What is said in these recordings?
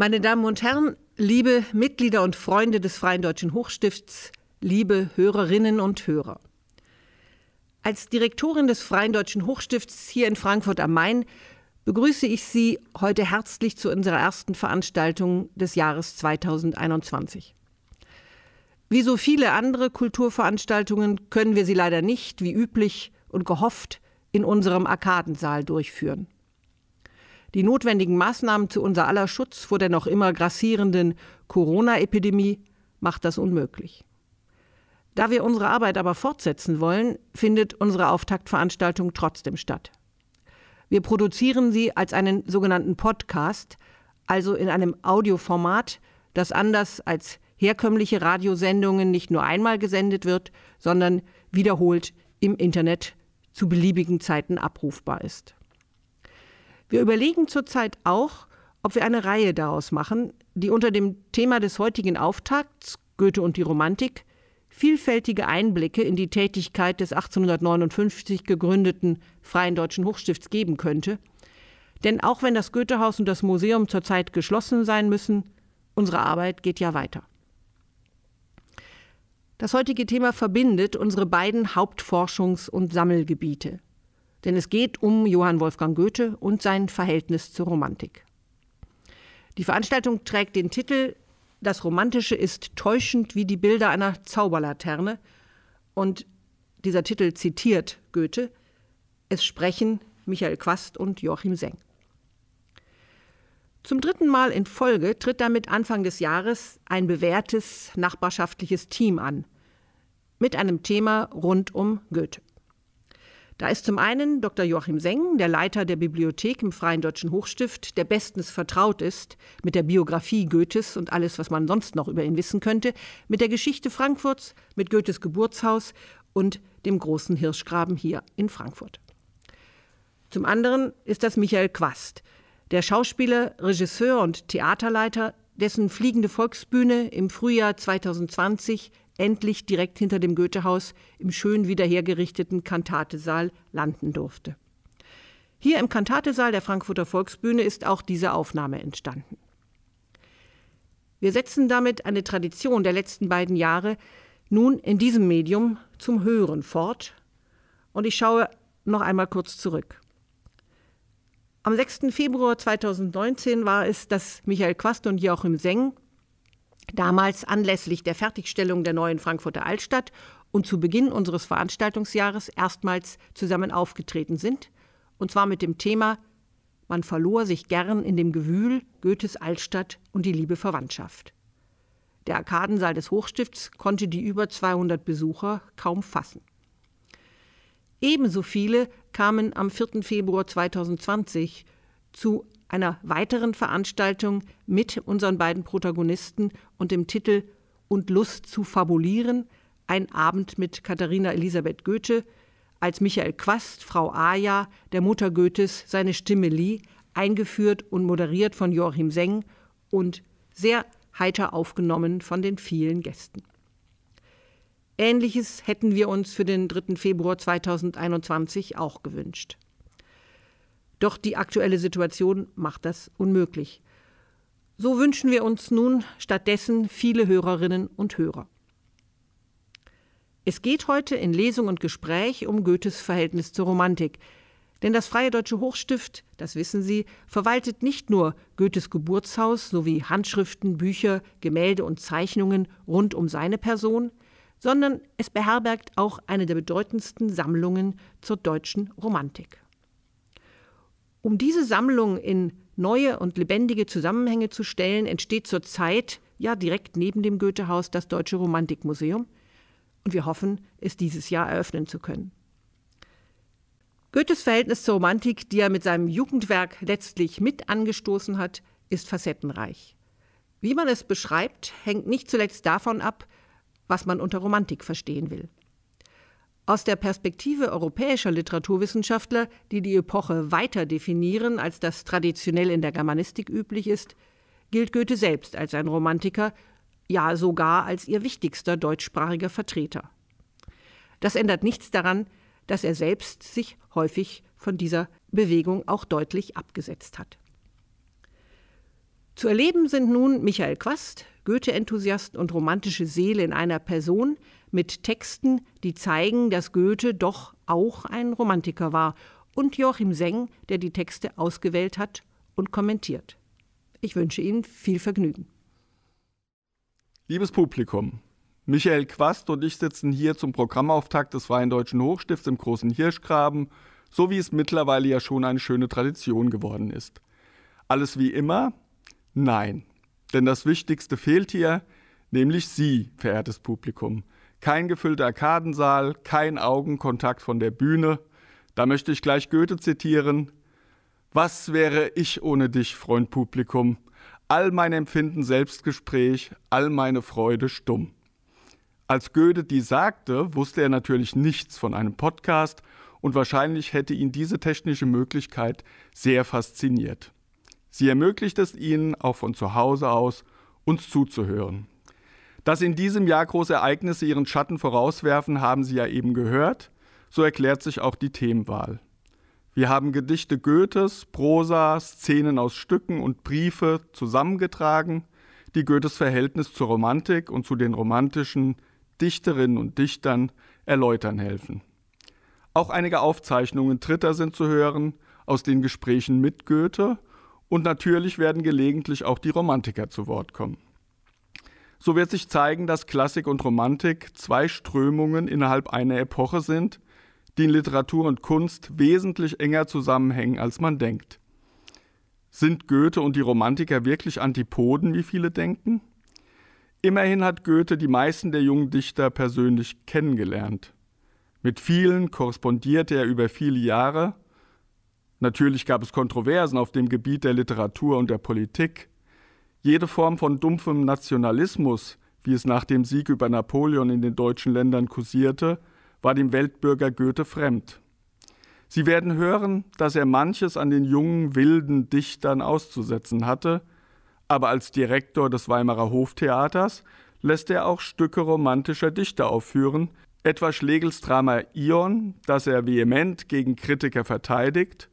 Meine Damen und Herren, liebe Mitglieder und Freunde des Freien Deutschen Hochstifts, liebe Hörerinnen und Hörer. Als Direktorin des Freien Deutschen Hochstifts hier in Frankfurt am Main begrüße ich Sie heute herzlich zu unserer ersten Veranstaltung des Jahres 2021. Wie so viele andere Kulturveranstaltungen können wir sie leider nicht, wie üblich und gehofft, in unserem Arkadensaal durchführen die notwendigen Maßnahmen zu unser aller Schutz vor der noch immer grassierenden Corona-Epidemie macht das unmöglich. Da wir unsere Arbeit aber fortsetzen wollen, findet unsere Auftaktveranstaltung trotzdem statt. Wir produzieren sie als einen sogenannten Podcast, also in einem Audioformat, das anders als herkömmliche Radiosendungen nicht nur einmal gesendet wird, sondern wiederholt im Internet zu beliebigen Zeiten abrufbar ist. Wir überlegen zurzeit auch, ob wir eine Reihe daraus machen, die unter dem Thema des heutigen Auftakts Goethe und die Romantik vielfältige Einblicke in die Tätigkeit des 1859 gegründeten Freien Deutschen Hochstifts geben könnte. Denn auch wenn das Goethehaus und das Museum zurzeit geschlossen sein müssen, unsere Arbeit geht ja weiter. Das heutige Thema verbindet unsere beiden Hauptforschungs- und Sammelgebiete, denn es geht um Johann Wolfgang Goethe und sein Verhältnis zur Romantik. Die Veranstaltung trägt den Titel Das Romantische ist täuschend wie die Bilder einer Zauberlaterne und dieser Titel zitiert Goethe. Es sprechen Michael Quast und Joachim Seng. Zum dritten Mal in Folge tritt damit Anfang des Jahres ein bewährtes nachbarschaftliches Team an mit einem Thema rund um Goethe. Da ist zum einen Dr. Joachim Sengen, der Leiter der Bibliothek im Freien Deutschen Hochstift, der bestens vertraut ist mit der Biografie Goethes und alles, was man sonst noch über ihn wissen könnte, mit der Geschichte Frankfurts, mit Goethes Geburtshaus und dem großen Hirschgraben hier in Frankfurt. Zum anderen ist das Michael Quast, der Schauspieler, Regisseur und Theaterleiter, dessen Fliegende Volksbühne im Frühjahr 2020 endlich direkt hinter dem Goethehaus im schön wiederhergerichteten Kantatesaal landen durfte. Hier im Kantatesaal der Frankfurter Volksbühne ist auch diese Aufnahme entstanden. Wir setzen damit eine Tradition der letzten beiden Jahre nun in diesem Medium zum Hören fort und ich schaue noch einmal kurz zurück. Am 6. Februar 2019 war es, dass Michael Quast und Joachim Seng Damals anlässlich der Fertigstellung der neuen Frankfurter Altstadt und zu Beginn unseres Veranstaltungsjahres erstmals zusammen aufgetreten sind, und zwar mit dem Thema Man verlor sich gern in dem Gewühl Goethes Altstadt und die liebe Verwandtschaft. Der Arkadensaal des Hochstifts konnte die über 200 Besucher kaum fassen. Ebenso viele kamen am 4. Februar 2020 zu einer weiteren Veranstaltung mit unseren beiden Protagonisten und dem Titel Und Lust zu fabulieren, ein Abend mit Katharina Elisabeth Goethe, als Michael Quast, Frau Aja, der Mutter Goethes, seine Stimme lieh, eingeführt und moderiert von Joachim Seng und sehr heiter aufgenommen von den vielen Gästen. Ähnliches hätten wir uns für den 3. Februar 2021 auch gewünscht. Doch die aktuelle Situation macht das unmöglich. So wünschen wir uns nun stattdessen viele Hörerinnen und Hörer. Es geht heute in Lesung und Gespräch um Goethes Verhältnis zur Romantik. Denn das Freie Deutsche Hochstift, das wissen Sie, verwaltet nicht nur Goethes Geburtshaus sowie Handschriften, Bücher, Gemälde und Zeichnungen rund um seine Person, sondern es beherbergt auch eine der bedeutendsten Sammlungen zur deutschen Romantik. Um diese Sammlung in neue und lebendige Zusammenhänge zu stellen, entsteht zurzeit ja direkt neben dem Goethehaus das Deutsche Romantikmuseum. Und wir hoffen, es dieses Jahr eröffnen zu können. Goethes Verhältnis zur Romantik, die er mit seinem Jugendwerk letztlich mit angestoßen hat, ist facettenreich. Wie man es beschreibt, hängt nicht zuletzt davon ab, was man unter Romantik verstehen will. Aus der Perspektive europäischer Literaturwissenschaftler, die die Epoche weiter definieren, als das traditionell in der Germanistik üblich ist, gilt Goethe selbst als ein Romantiker, ja sogar als ihr wichtigster deutschsprachiger Vertreter. Das ändert nichts daran, dass er selbst sich häufig von dieser Bewegung auch deutlich abgesetzt hat. Zu erleben sind nun Michael Quast, Goethe-Enthusiast und romantische Seele in einer Person, mit Texten, die zeigen, dass Goethe doch auch ein Romantiker war, und Joachim Seng, der die Texte ausgewählt hat und kommentiert. Ich wünsche Ihnen viel Vergnügen. Liebes Publikum, Michael Quast und ich sitzen hier zum Programmauftakt des Freien Deutschen Hochstifts im Großen Hirschgraben, so wie es mittlerweile ja schon eine schöne Tradition geworden ist. Alles wie immer? Nein. Denn das Wichtigste fehlt hier, nämlich Sie, verehrtes Publikum. Kein gefüllter Arkadensaal, kein Augenkontakt von der Bühne. Da möchte ich gleich Goethe zitieren. Was wäre ich ohne dich, Freund Publikum? All mein Empfinden Selbstgespräch, all meine Freude stumm. Als Goethe die sagte, wusste er natürlich nichts von einem Podcast und wahrscheinlich hätte ihn diese technische Möglichkeit sehr fasziniert. Sie ermöglicht es ihnen, auch von zu Hause aus, uns zuzuhören. Dass in diesem Jahr große Ereignisse ihren Schatten vorauswerfen, haben Sie ja eben gehört. So erklärt sich auch die Themenwahl. Wir haben Gedichte Goethes, Prosa, Szenen aus Stücken und Briefe zusammengetragen, die Goethes Verhältnis zur Romantik und zu den romantischen Dichterinnen und Dichtern erläutern helfen. Auch einige Aufzeichnungen Dritter sind zu hören aus den Gesprächen mit Goethe und natürlich werden gelegentlich auch die Romantiker zu Wort kommen so wird sich zeigen, dass Klassik und Romantik zwei Strömungen innerhalb einer Epoche sind, die in Literatur und Kunst wesentlich enger zusammenhängen, als man denkt. Sind Goethe und die Romantiker wirklich Antipoden, wie viele denken? Immerhin hat Goethe die meisten der jungen Dichter persönlich kennengelernt. Mit vielen korrespondierte er über viele Jahre. Natürlich gab es Kontroversen auf dem Gebiet der Literatur und der Politik. Jede Form von dumpfem Nationalismus, wie es nach dem Sieg über Napoleon in den deutschen Ländern kursierte, war dem Weltbürger Goethe fremd. Sie werden hören, dass er manches an den jungen, wilden Dichtern auszusetzen hatte, aber als Direktor des Weimarer Hoftheaters lässt er auch Stücke romantischer Dichter aufführen, etwa Schlegels Drama Ion, das er vehement gegen Kritiker verteidigt,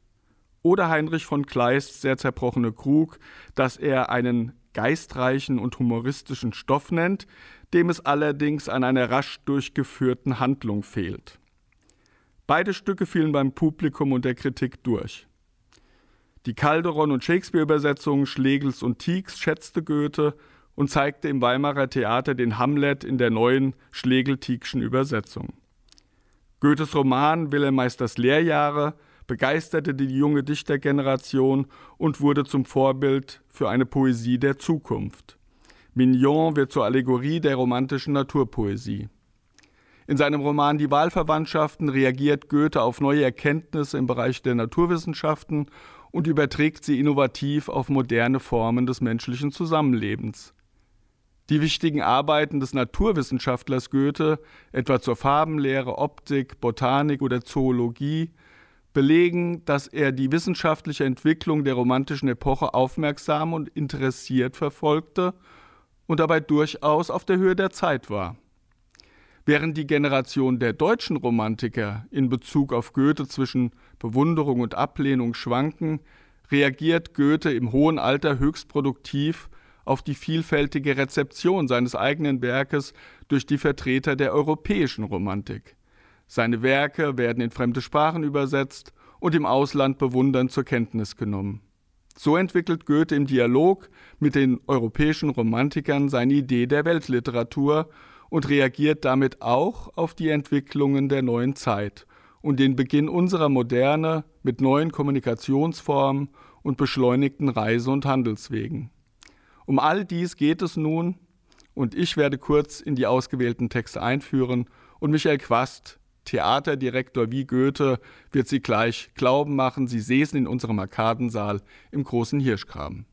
oder Heinrich von Kleist sehr zerbrochene Krug, dass er einen geistreichen und humoristischen Stoff nennt, dem es allerdings an einer rasch durchgeführten Handlung fehlt. Beide Stücke fielen beim Publikum und der Kritik durch. Die Calderon- und Shakespeare-Übersetzungen Schlegels und Tiecks schätzte Goethe und zeigte im Weimarer Theater den Hamlet in der neuen schlegel tiegschen Übersetzung. Goethes Roman Wilhelm Meisters Lehrjahre begeisterte die junge Dichtergeneration und wurde zum Vorbild für eine Poesie der Zukunft. Mignon wird zur Allegorie der romantischen Naturpoesie. In seinem Roman Die Wahlverwandtschaften reagiert Goethe auf neue Erkenntnisse im Bereich der Naturwissenschaften und überträgt sie innovativ auf moderne Formen des menschlichen Zusammenlebens. Die wichtigen Arbeiten des Naturwissenschaftlers Goethe, etwa zur Farbenlehre, Optik, Botanik oder Zoologie, belegen, dass er die wissenschaftliche Entwicklung der romantischen Epoche aufmerksam und interessiert verfolgte und dabei durchaus auf der Höhe der Zeit war. Während die Generation der deutschen Romantiker in Bezug auf Goethe zwischen Bewunderung und Ablehnung schwanken, reagiert Goethe im hohen Alter höchst produktiv auf die vielfältige Rezeption seines eigenen Werkes durch die Vertreter der europäischen Romantik. Seine Werke werden in fremde Sprachen übersetzt und im Ausland bewundernd zur Kenntnis genommen. So entwickelt Goethe im Dialog mit den europäischen Romantikern seine Idee der Weltliteratur und reagiert damit auch auf die Entwicklungen der neuen Zeit und den Beginn unserer Moderne mit neuen Kommunikationsformen und beschleunigten Reise- und Handelswegen. Um all dies geht es nun und ich werde kurz in die ausgewählten Texte einführen und Michael Quast Theaterdirektor wie Goethe wird sie gleich glauben machen, sie säßen in unserem Arkadensaal im großen Hirschgraben.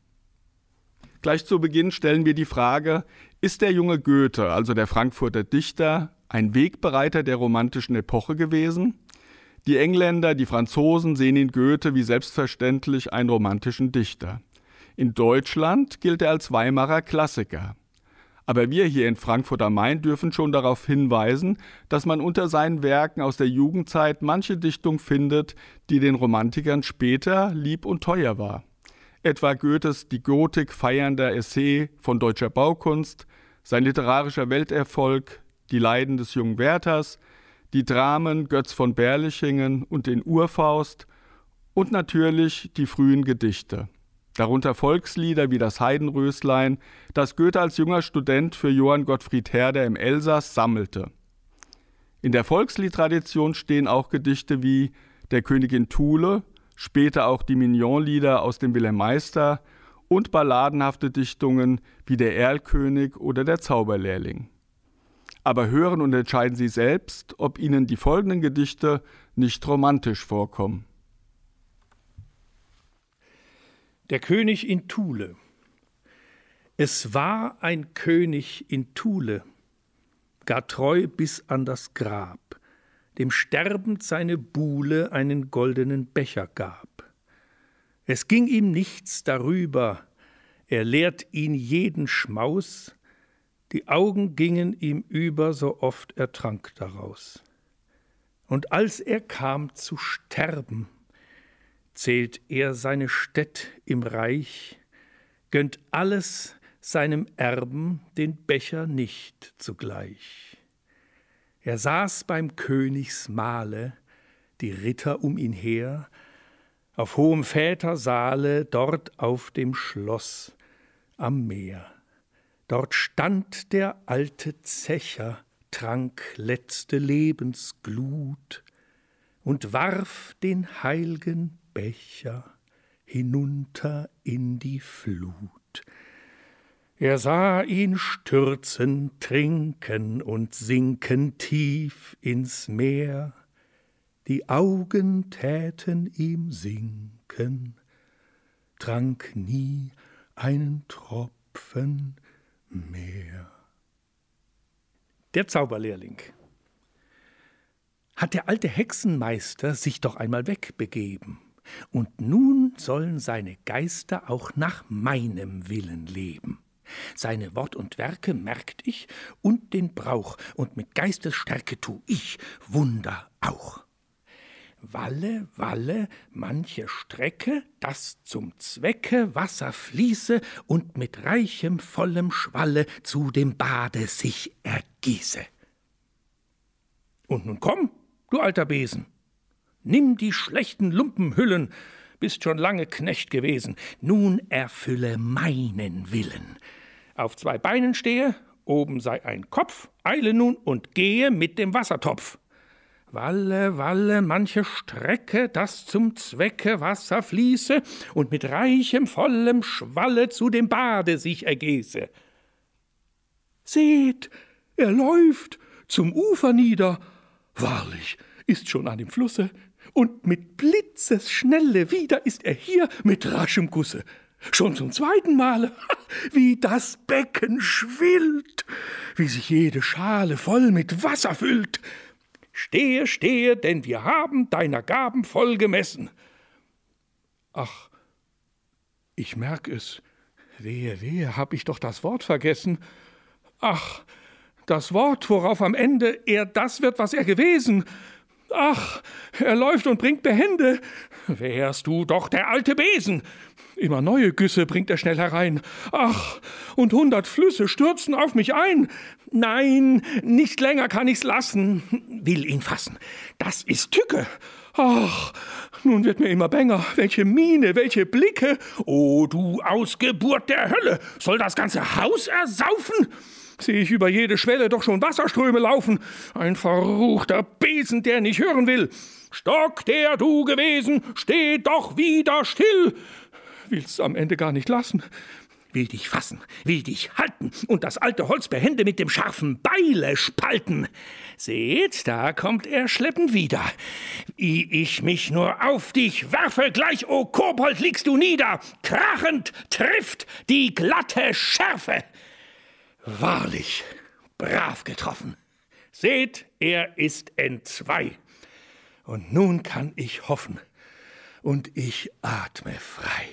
Gleich zu Beginn stellen wir die Frage, ist der junge Goethe, also der Frankfurter Dichter, ein Wegbereiter der romantischen Epoche gewesen? Die Engländer, die Franzosen sehen in Goethe wie selbstverständlich einen romantischen Dichter. In Deutschland gilt er als Weimarer Klassiker. Aber wir hier in Frankfurt am Main dürfen schon darauf hinweisen, dass man unter seinen Werken aus der Jugendzeit manche Dichtung findet, die den Romantikern später lieb und teuer war. Etwa Goethes Die Gotik feiernder Essay von deutscher Baukunst, sein literarischer Welterfolg Die Leiden des jungen Werthers, die Dramen Götz von Berlichingen und den Urfaust und natürlich die frühen Gedichte. Darunter Volkslieder wie das Heidenröslein, das Goethe als junger Student für Johann Gottfried Herder im Elsass sammelte. In der Volksliedtradition stehen auch Gedichte wie Der Königin Thule, später auch die Mignonlieder aus dem Wilhelm Meister und balladenhafte Dichtungen wie Der Erlkönig oder Der Zauberlehrling. Aber hören und entscheiden Sie selbst, ob Ihnen die folgenden Gedichte nicht romantisch vorkommen. Der König in Thule. Es war ein König in Thule, gar treu bis an das Grab, dem sterbend seine Buhle einen goldenen Becher gab. Es ging ihm nichts darüber, er lehrt ihn jeden Schmaus, die Augen gingen ihm über, so oft er trank daraus. Und als er kam zu sterben, zählt er seine Städt im Reich, gönnt alles seinem Erben den Becher nicht zugleich. Er saß beim Königsmahle, die Ritter um ihn her, auf hohem Vätersaale, dort auf dem Schloss am Meer. Dort stand der alte Zecher, trank letzte Lebensglut und warf den heilgen Becher hinunter in die Flut. Er sah ihn stürzen, trinken und sinken tief ins Meer. Die Augen täten ihm sinken, trank nie einen Tropfen mehr. Der Zauberlehrling. Hat der alte Hexenmeister sich doch einmal wegbegeben und nun sollen seine Geister auch nach meinem Willen leben. Seine Wort und Werke merkt ich und den Brauch, und mit Geistesstärke tu ich Wunder auch. Walle, Walle, manche Strecke, dass zum Zwecke Wasser fließe und mit reichem, vollem Schwalle zu dem Bade sich ergieße. Und nun komm, du alter Besen, Nimm die schlechten Lumpenhüllen, bist schon lange Knecht gewesen, nun erfülle meinen Willen. Auf zwei Beinen stehe, oben sei ein Kopf, eile nun und gehe mit dem Wassertopf. Walle, walle, manche Strecke, das zum Zwecke Wasser fließe und mit reichem, vollem Schwalle zu dem Bade sich ergieße. Seht, er läuft zum Ufer nieder. Wahrlich, ist schon an dem Flusse und mit Blitzesschnelle wieder ist er hier mit raschem Gusse. Schon zum zweiten Male, wie das Becken schwillt, wie sich jede Schale voll mit Wasser füllt. Stehe, stehe, denn wir haben deiner Gaben voll gemessen. Ach, ich merk es. Wehe, wehe, hab ich doch das Wort vergessen. Ach, das Wort, worauf am Ende er das wird, was er gewesen. Ach, er läuft und bringt Behände. Wärst du doch der alte Besen. Immer neue Güsse bringt er schnell herein. Ach, und hundert Flüsse stürzen auf mich ein. Nein, nicht länger kann ich's lassen. Will ihn fassen. Das ist Tücke. Ach, nun wird mir immer bänger. Welche Miene, welche Blicke. O oh, du Ausgeburt der Hölle. Soll das ganze Haus ersaufen? sehe ich über jede Schwelle doch schon Wasserströme laufen. Ein verruchter Besen, der nicht hören will. Stock, der du gewesen, steh doch wieder still. Will's am Ende gar nicht lassen. Will dich fassen, will dich halten und das alte Holz behende mit dem scharfen Beile spalten. Seht, da kommt er schleppend wieder. Wie ich mich nur auf dich werfe, gleich, o oh Kobold, liegst du nieder. Krachend trifft die glatte Schärfe. Wahrlich, brav getroffen. Seht, er ist entzwei. Und nun kann ich hoffen, und ich atme frei.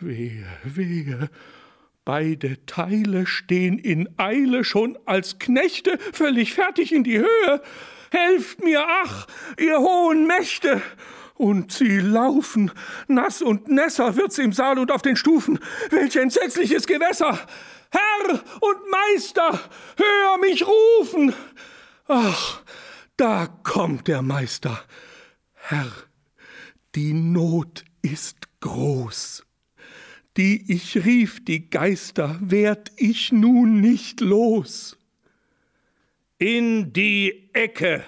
Wehe, wehe, beide Teile stehen in Eile schon als Knechte völlig fertig in die Höhe. Helft mir, ach, ihr hohen Mächte! Und sie laufen, nass und nässer wird's im Saal und auf den Stufen. Welch entsetzliches Gewässer! Herr und Meister, hör mich rufen. Ach, da kommt der Meister. Herr, die Not ist groß. Die ich rief, die Geister, werd ich nun nicht los. In die Ecke,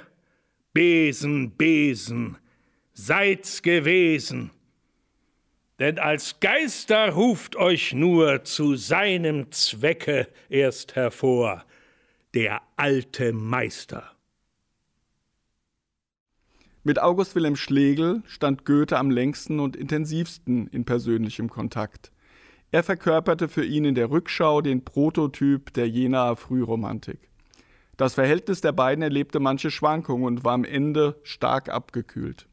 Besen, Besen, seid's gewesen. Denn als Geister ruft euch nur zu seinem Zwecke erst hervor der alte Meister. Mit August Wilhelm Schlegel stand Goethe am längsten und intensivsten in persönlichem Kontakt. Er verkörperte für ihn in der Rückschau den Prototyp der Jenaer Frühromantik. Das Verhältnis der beiden erlebte manche Schwankungen und war am Ende stark abgekühlt.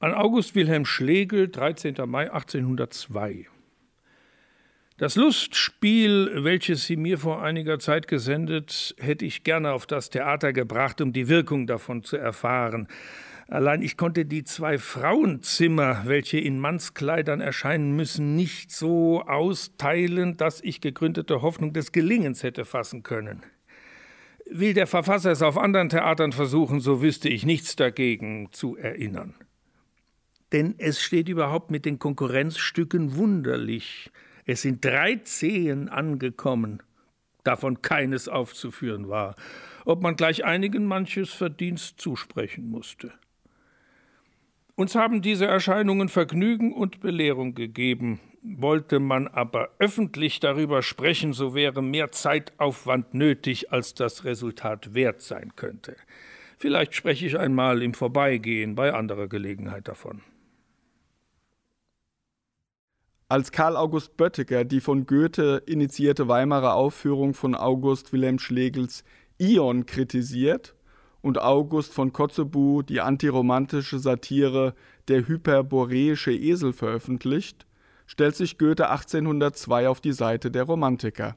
An August Wilhelm Schlegel, 13. Mai 1802. Das Lustspiel, welches Sie mir vor einiger Zeit gesendet, hätte ich gerne auf das Theater gebracht, um die Wirkung davon zu erfahren. Allein ich konnte die zwei Frauenzimmer, welche in Mannskleidern erscheinen müssen, nicht so austeilen, dass ich gegründete Hoffnung des Gelingens hätte fassen können. Will der Verfasser es auf anderen Theatern versuchen, so wüsste ich nichts dagegen zu erinnern denn es steht überhaupt mit den Konkurrenzstücken wunderlich. Es sind drei Zehen angekommen, davon keines aufzuführen war, ob man gleich einigen manches Verdienst zusprechen musste. Uns haben diese Erscheinungen Vergnügen und Belehrung gegeben. Wollte man aber öffentlich darüber sprechen, so wäre mehr Zeitaufwand nötig, als das Resultat wert sein könnte. Vielleicht spreche ich einmal im Vorbeigehen bei anderer Gelegenheit davon. Als Karl August Böttiger die von Goethe initiierte Weimarer Aufführung von August Wilhelm Schlegels Ion kritisiert und August von Kotzebue die antiromantische Satire Der hyperboreische Esel veröffentlicht, stellt sich Goethe 1802 auf die Seite der Romantiker.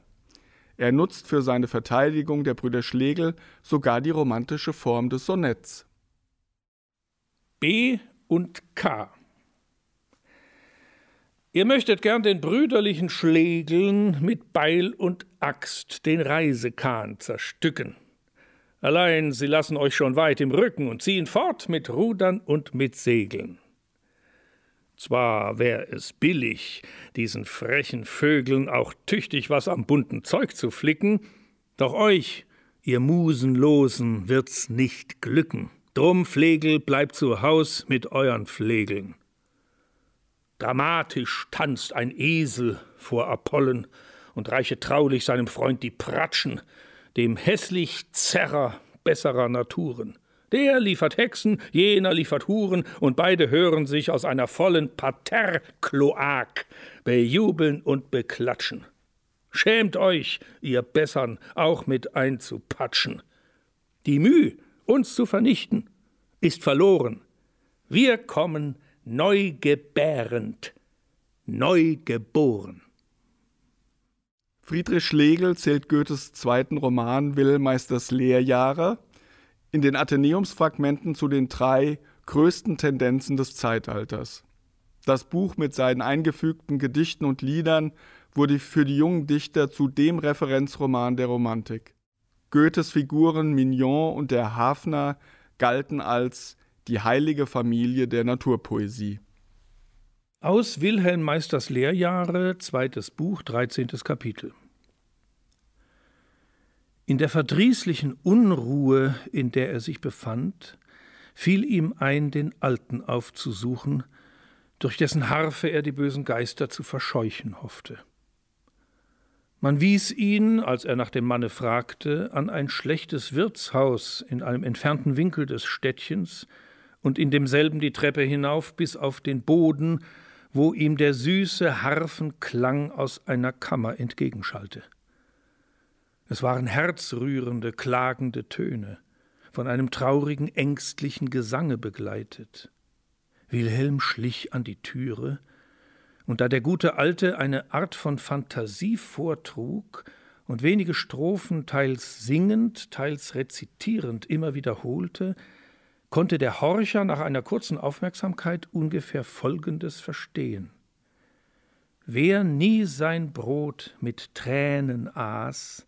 Er nutzt für seine Verteidigung der Brüder Schlegel sogar die romantische Form des Sonetts. B und K. Ihr möchtet gern den brüderlichen Schlegeln mit Beil und Axt den Reisekahn zerstücken. Allein sie lassen euch schon weit im Rücken und ziehen fort mit Rudern und mit Segeln. Zwar wär es billig, diesen frechen Vögeln auch tüchtig was am bunten Zeug zu flicken, doch euch, ihr Musenlosen, wird's nicht glücken. Drum, Flegel, bleibt zu Haus mit euren Flegeln. Dramatisch tanzt ein Esel vor Apollen und reiche traulich seinem Freund die Pratschen, dem hässlich Zerrer besserer Naturen. Der liefert Hexen, jener liefert Huren, und beide hören sich aus einer vollen Parterre-Kloak bejubeln und beklatschen. Schämt euch, ihr Bessern, auch mit einzupatschen. Die Mühe, uns zu vernichten, ist verloren. Wir kommen neugebärend, neu geboren. Friedrich Schlegel zählt Goethes zweiten Roman Willmeisters Lehrjahre in den Athenäumsfragmenten zu den drei größten Tendenzen des Zeitalters. Das Buch mit seinen eingefügten Gedichten und Liedern wurde für die jungen Dichter zu dem Referenzroman der Romantik. Goethes Figuren Mignon und der Hafner galten als die heilige Familie der Naturpoesie. Aus Wilhelm Meisters Lehrjahre, zweites Buch, dreizehntes Kapitel. In der verdrießlichen Unruhe, in der er sich befand, fiel ihm ein, den Alten aufzusuchen, durch dessen Harfe er die bösen Geister zu verscheuchen hoffte. Man wies ihn, als er nach dem Manne fragte, an ein schlechtes Wirtshaus in einem entfernten Winkel des Städtchens, und in demselben die Treppe hinauf bis auf den Boden, wo ihm der süße Harfenklang aus einer Kammer entgegenschallte. Es waren herzrührende, klagende Töne, von einem traurigen, ängstlichen Gesange begleitet. Wilhelm schlich an die Türe, und da der gute Alte eine Art von Fantasie vortrug und wenige Strophen teils singend, teils rezitierend immer wiederholte, konnte der Horcher nach einer kurzen Aufmerksamkeit ungefähr Folgendes verstehen. Wer nie sein Brot mit Tränen aß,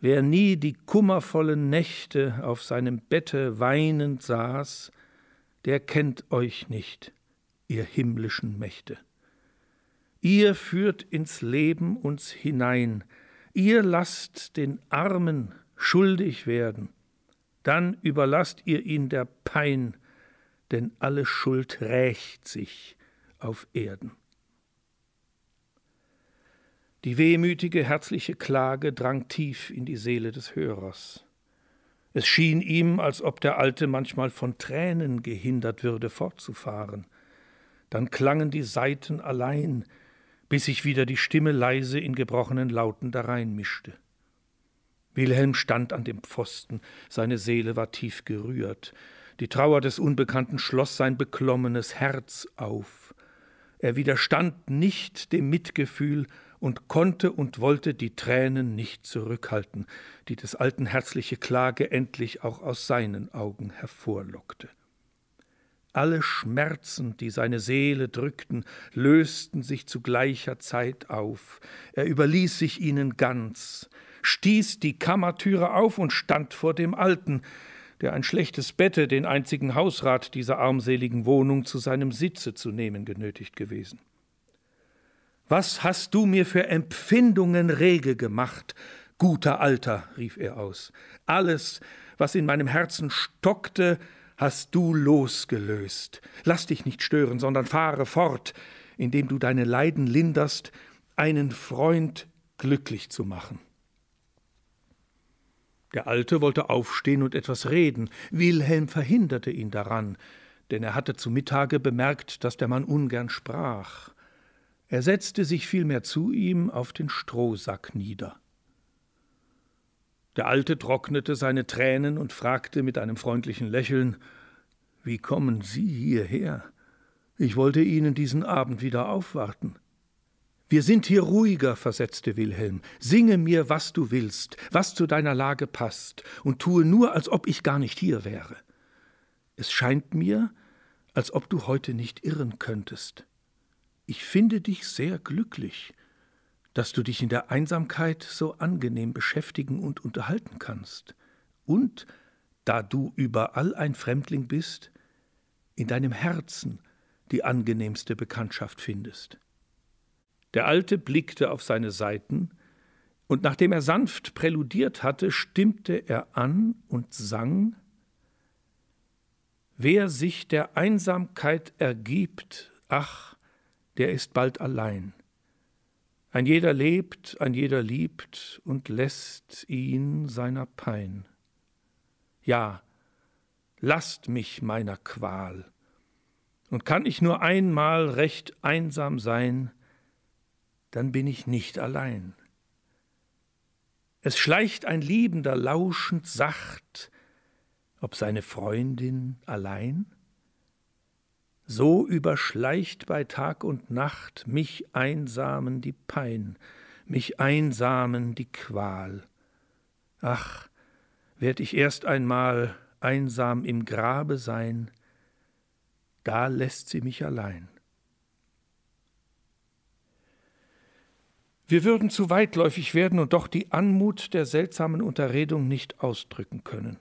wer nie die kummervollen Nächte auf seinem Bette weinend saß, der kennt euch nicht, ihr himmlischen Mächte. Ihr führt ins Leben uns hinein, ihr lasst den Armen schuldig werden, dann überlasst ihr ihn der Pein, denn alle Schuld rächt sich auf Erden. Die wehmütige, herzliche Klage drang tief in die Seele des Hörers. Es schien ihm, als ob der Alte manchmal von Tränen gehindert würde, fortzufahren. Dann klangen die Saiten allein, bis sich wieder die Stimme leise in gebrochenen Lauten darein mischte. Wilhelm stand an dem Pfosten, seine Seele war tief gerührt. Die Trauer des Unbekannten schloss sein beklommenes Herz auf. Er widerstand nicht dem Mitgefühl und konnte und wollte die Tränen nicht zurückhalten, die des alten herzliche Klage endlich auch aus seinen Augen hervorlockte. Alle Schmerzen, die seine Seele drückten, lösten sich zu gleicher Zeit auf. Er überließ sich ihnen ganz stieß die Kammertüre auf und stand vor dem Alten, der ein schlechtes Bette, den einzigen Hausrat dieser armseligen Wohnung, zu seinem Sitze zu nehmen genötigt gewesen. Was hast du mir für Empfindungen rege gemacht, guter Alter, rief er aus. Alles, was in meinem Herzen stockte, hast du losgelöst. Lass dich nicht stören, sondern fahre fort, indem du deine Leiden linderst, einen Freund glücklich zu machen. Der Alte wollte aufstehen und etwas reden. Wilhelm verhinderte ihn daran, denn er hatte zu Mittage bemerkt, dass der Mann ungern sprach. Er setzte sich vielmehr zu ihm auf den Strohsack nieder. Der Alte trocknete seine Tränen und fragte mit einem freundlichen Lächeln Wie kommen Sie hierher? Ich wollte Ihnen diesen Abend wieder aufwarten. Wir sind hier ruhiger, versetzte Wilhelm. Singe mir, was du willst, was zu deiner Lage passt, und tue nur, als ob ich gar nicht hier wäre. Es scheint mir, als ob du heute nicht irren könntest. Ich finde dich sehr glücklich, dass du dich in der Einsamkeit so angenehm beschäftigen und unterhalten kannst. Und, da du überall ein Fremdling bist, in deinem Herzen die angenehmste Bekanntschaft findest. Der Alte blickte auf seine Seiten, und nachdem er sanft präludiert hatte, stimmte er an und sang Wer sich der Einsamkeit ergibt, ach, der ist bald allein. Ein jeder lebt, ein jeder liebt und lässt ihn seiner Pein. Ja, lasst mich meiner Qual. Und kann ich nur einmal recht einsam sein, dann bin ich nicht allein. Es schleicht ein Liebender lauschend sacht, ob seine Freundin allein? So überschleicht bei Tag und Nacht mich Einsamen die Pein, mich Einsamen die Qual. Ach, werd ich erst einmal einsam im Grabe sein, da lässt sie mich allein. Wir würden zu weitläufig werden und doch die Anmut der seltsamen Unterredung nicht ausdrücken können,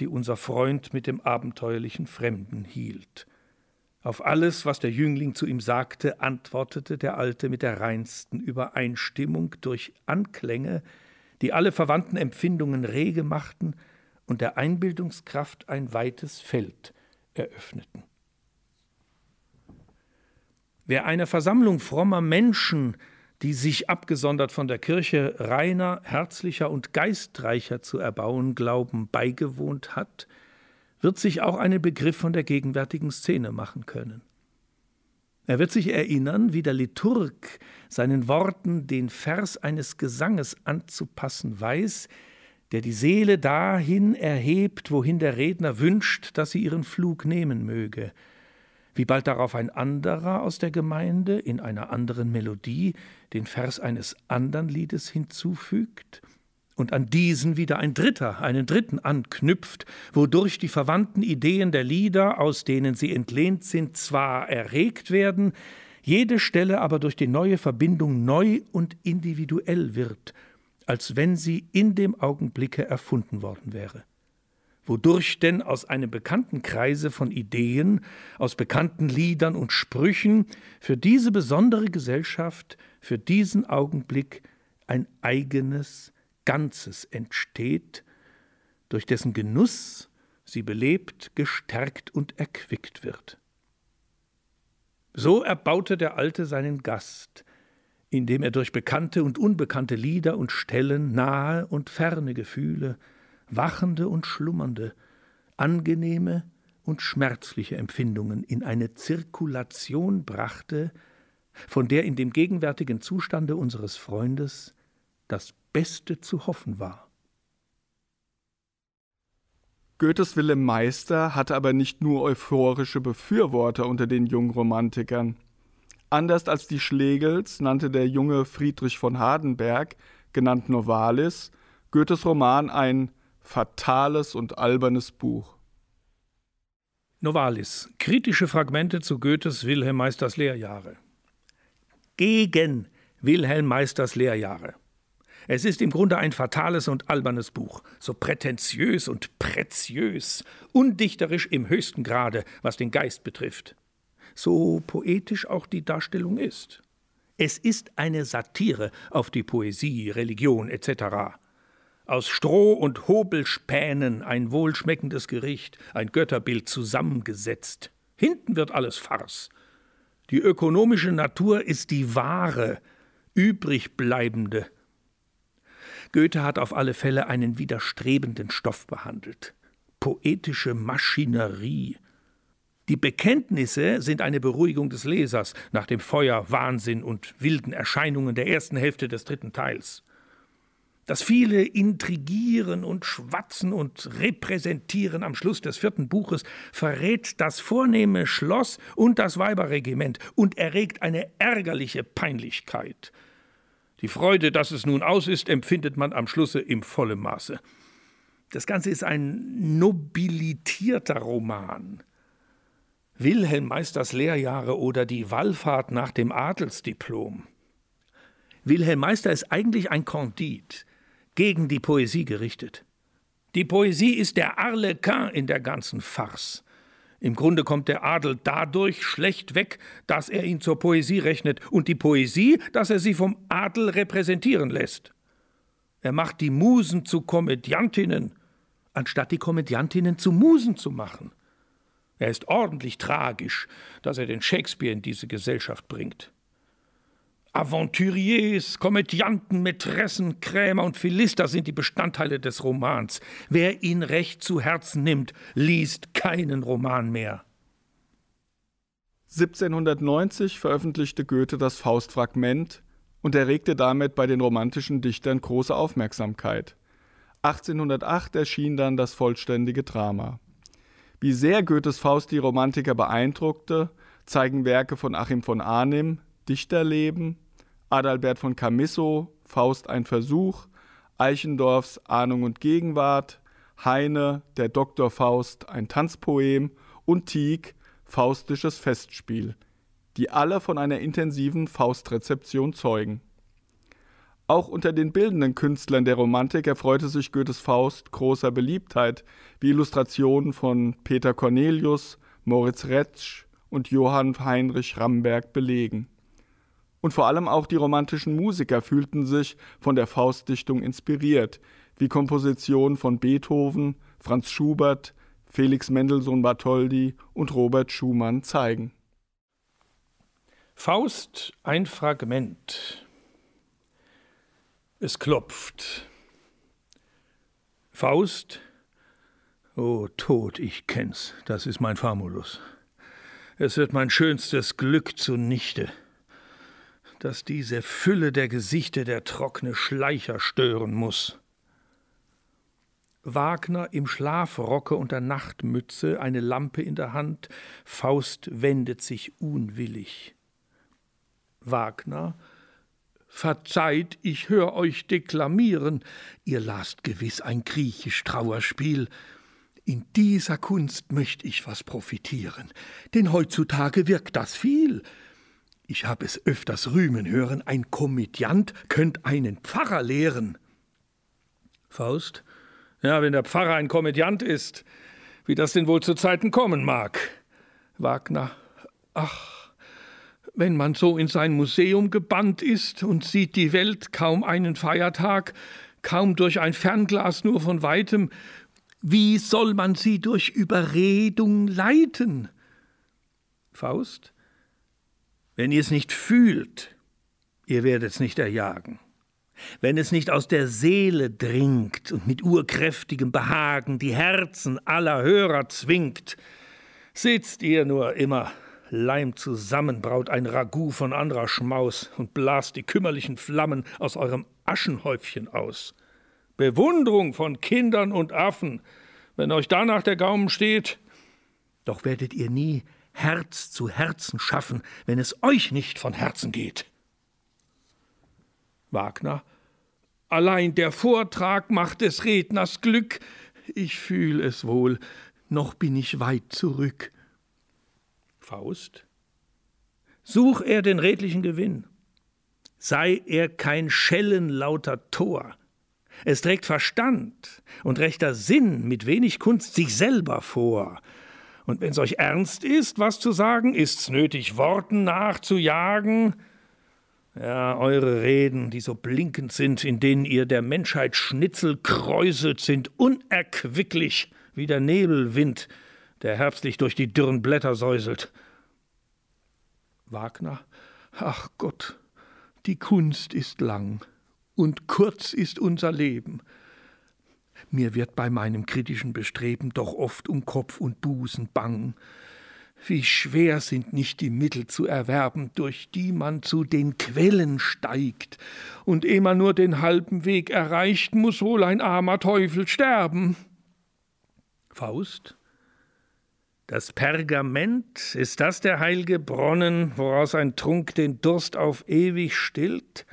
die unser Freund mit dem abenteuerlichen Fremden hielt. Auf alles, was der Jüngling zu ihm sagte, antwortete der Alte mit der reinsten Übereinstimmung durch Anklänge, die alle verwandten Empfindungen rege machten und der Einbildungskraft ein weites Feld eröffneten. Wer einer Versammlung frommer Menschen die sich abgesondert von der Kirche reiner, herzlicher und geistreicher zu erbauen glauben, beigewohnt hat, wird sich auch einen Begriff von der gegenwärtigen Szene machen können. Er wird sich erinnern, wie der Liturg seinen Worten den Vers eines Gesanges anzupassen weiß, der die Seele dahin erhebt, wohin der Redner wünscht, dass sie ihren Flug nehmen möge – wie bald darauf ein anderer aus der Gemeinde in einer anderen Melodie den Vers eines anderen Liedes hinzufügt und an diesen wieder ein Dritter, einen Dritten anknüpft, wodurch die verwandten Ideen der Lieder, aus denen sie entlehnt sind, zwar erregt werden, jede Stelle aber durch die neue Verbindung neu und individuell wird, als wenn sie in dem Augenblicke erfunden worden wäre wodurch denn aus einem bekannten Kreise von Ideen, aus bekannten Liedern und Sprüchen für diese besondere Gesellschaft, für diesen Augenblick ein eigenes Ganzes entsteht, durch dessen Genuss sie belebt, gestärkt und erquickt wird. So erbaute der Alte seinen Gast, indem er durch bekannte und unbekannte Lieder und Stellen nahe und ferne Gefühle, wachende und schlummernde, angenehme und schmerzliche Empfindungen in eine Zirkulation brachte, von der in dem gegenwärtigen Zustande unseres Freundes das Beste zu hoffen war. Goethes Wilhelm Meister hatte aber nicht nur euphorische Befürworter unter den Jungromantikern. Anders als die Schlegels nannte der junge Friedrich von Hardenberg, genannt Novalis, Goethes Roman ein fatales und albernes Buch. Novalis. Kritische Fragmente zu Goethes Wilhelm Meisters Lehrjahre. Gegen Wilhelm Meisters Lehrjahre. Es ist im Grunde ein fatales und albernes Buch, so prätentiös und preziös, undichterisch im höchsten Grade, was den Geist betrifft. So poetisch auch die Darstellung ist. Es ist eine Satire auf die Poesie, Religion etc aus Stroh und Hobelspänen ein wohlschmeckendes Gericht, ein Götterbild zusammengesetzt. Hinten wird alles Farce. Die ökonomische Natur ist die wahre, übrigbleibende. Goethe hat auf alle Fälle einen widerstrebenden Stoff behandelt. Poetische Maschinerie. Die Bekenntnisse sind eine Beruhigung des Lesers nach dem Feuer, Wahnsinn und wilden Erscheinungen der ersten Hälfte des dritten Teils. Das viele Intrigieren und Schwatzen und Repräsentieren am Schluss des vierten Buches verrät das vornehme Schloss und das Weiberregiment und erregt eine ärgerliche Peinlichkeit. Die Freude, dass es nun aus ist, empfindet man am Schlusse im vollen Maße. Das Ganze ist ein nobilitierter Roman. Wilhelm Meisters Lehrjahre oder die Wallfahrt nach dem Adelsdiplom. Wilhelm Meister ist eigentlich ein Kandid gegen die Poesie gerichtet. Die Poesie ist der Arlequin in der ganzen Farce. Im Grunde kommt der Adel dadurch schlecht weg, dass er ihn zur Poesie rechnet und die Poesie, dass er sie vom Adel repräsentieren lässt. Er macht die Musen zu Komödiantinnen, anstatt die Komödiantinnen zu Musen zu machen. Er ist ordentlich tragisch, dass er den Shakespeare in diese Gesellschaft bringt. Aventuriers, Komödianten, Mätressen, Krämer und Philister sind die Bestandteile des Romans. Wer ihn recht zu Herzen nimmt, liest keinen Roman mehr. 1790 veröffentlichte Goethe das Faustfragment und erregte damit bei den romantischen Dichtern große Aufmerksamkeit. 1808 erschien dann das vollständige Drama. Wie sehr Goethes Faust die Romantiker beeindruckte, zeigen Werke von Achim von Arnim, Dichterleben, Adalbert von Camisso, Faust ein Versuch, Eichendorffs Ahnung und Gegenwart, Heine, der Doktor Faust, ein Tanzpoem und Tieck, Faustisches Festspiel, die alle von einer intensiven Faustrezeption zeugen. Auch unter den bildenden Künstlern der Romantik erfreute sich Goethes Faust großer Beliebtheit, wie Illustrationen von Peter Cornelius, Moritz Retzsch und Johann Heinrich Ramberg belegen. Und vor allem auch die romantischen Musiker fühlten sich von der Faustdichtung inspiriert, wie Kompositionen von Beethoven, Franz Schubert, Felix Mendelssohn Bartholdy und Robert Schumann zeigen. Faust ein Fragment. Es klopft. Faust. Oh Tod, ich kenn's, das ist mein Famulus. Es wird mein schönstes Glück zunichte dass diese Fülle der Gesichter der trockene Schleicher stören muß. Wagner im Schlafrocke unter Nachtmütze, eine Lampe in der Hand, Faust wendet sich unwillig. Wagner Verzeiht, ich hör euch deklamieren, ihr lasst gewiss ein griechisch Trauerspiel, in dieser Kunst möcht ich was profitieren, denn heutzutage wirkt das viel. Ich habe es öfters rühmen hören, ein Komödiant könnt einen Pfarrer lehren. Faust. Ja, wenn der Pfarrer ein Komödiant ist, wie das denn wohl zu Zeiten kommen mag. Wagner. Ach, wenn man so in sein Museum gebannt ist und sieht die Welt kaum einen Feiertag, kaum durch ein Fernglas nur von weitem, wie soll man sie durch Überredung leiten? Faust. Wenn ihr es nicht fühlt, ihr werdet es nicht erjagen. Wenn es nicht aus der Seele dringt und mit urkräftigem Behagen die Herzen aller Hörer zwingt, sitzt ihr nur immer Leim zusammen, braut ein Ragout von anderer Schmaus und blast die kümmerlichen Flammen aus eurem Aschenhäufchen aus. Bewunderung von Kindern und Affen, wenn euch danach der Gaumen steht. Doch werdet ihr nie Herz zu Herzen schaffen, wenn es euch nicht von Herzen geht. Wagner Allein der Vortrag macht des Redners Glück. Ich fühl es wohl, noch bin ich weit zurück. Faust Such er den redlichen Gewinn, sei er kein schellenlauter Tor. Es trägt Verstand und rechter Sinn mit wenig Kunst sich selber vor. Und wenn's euch ernst ist, was zu sagen, ist's nötig, Worten nachzujagen. Ja, eure Reden, die so blinkend sind, in denen ihr der Menschheit Schnitzel kräuselt, sind unerquicklich wie der Nebelwind, der herbstlich durch die dürren Blätter säuselt. Wagner, ach Gott, die Kunst ist lang und kurz ist unser Leben. Mir wird bei meinem kritischen Bestreben doch oft um Kopf und Busen bang. Wie schwer sind nicht die Mittel zu erwerben, durch die man zu den Quellen steigt, und ehe man nur den halben Weg erreicht, muß wohl ein armer Teufel sterben. Faust Das Pergament, ist das der heilge Bronnen, woraus ein Trunk den Durst auf ewig stillt?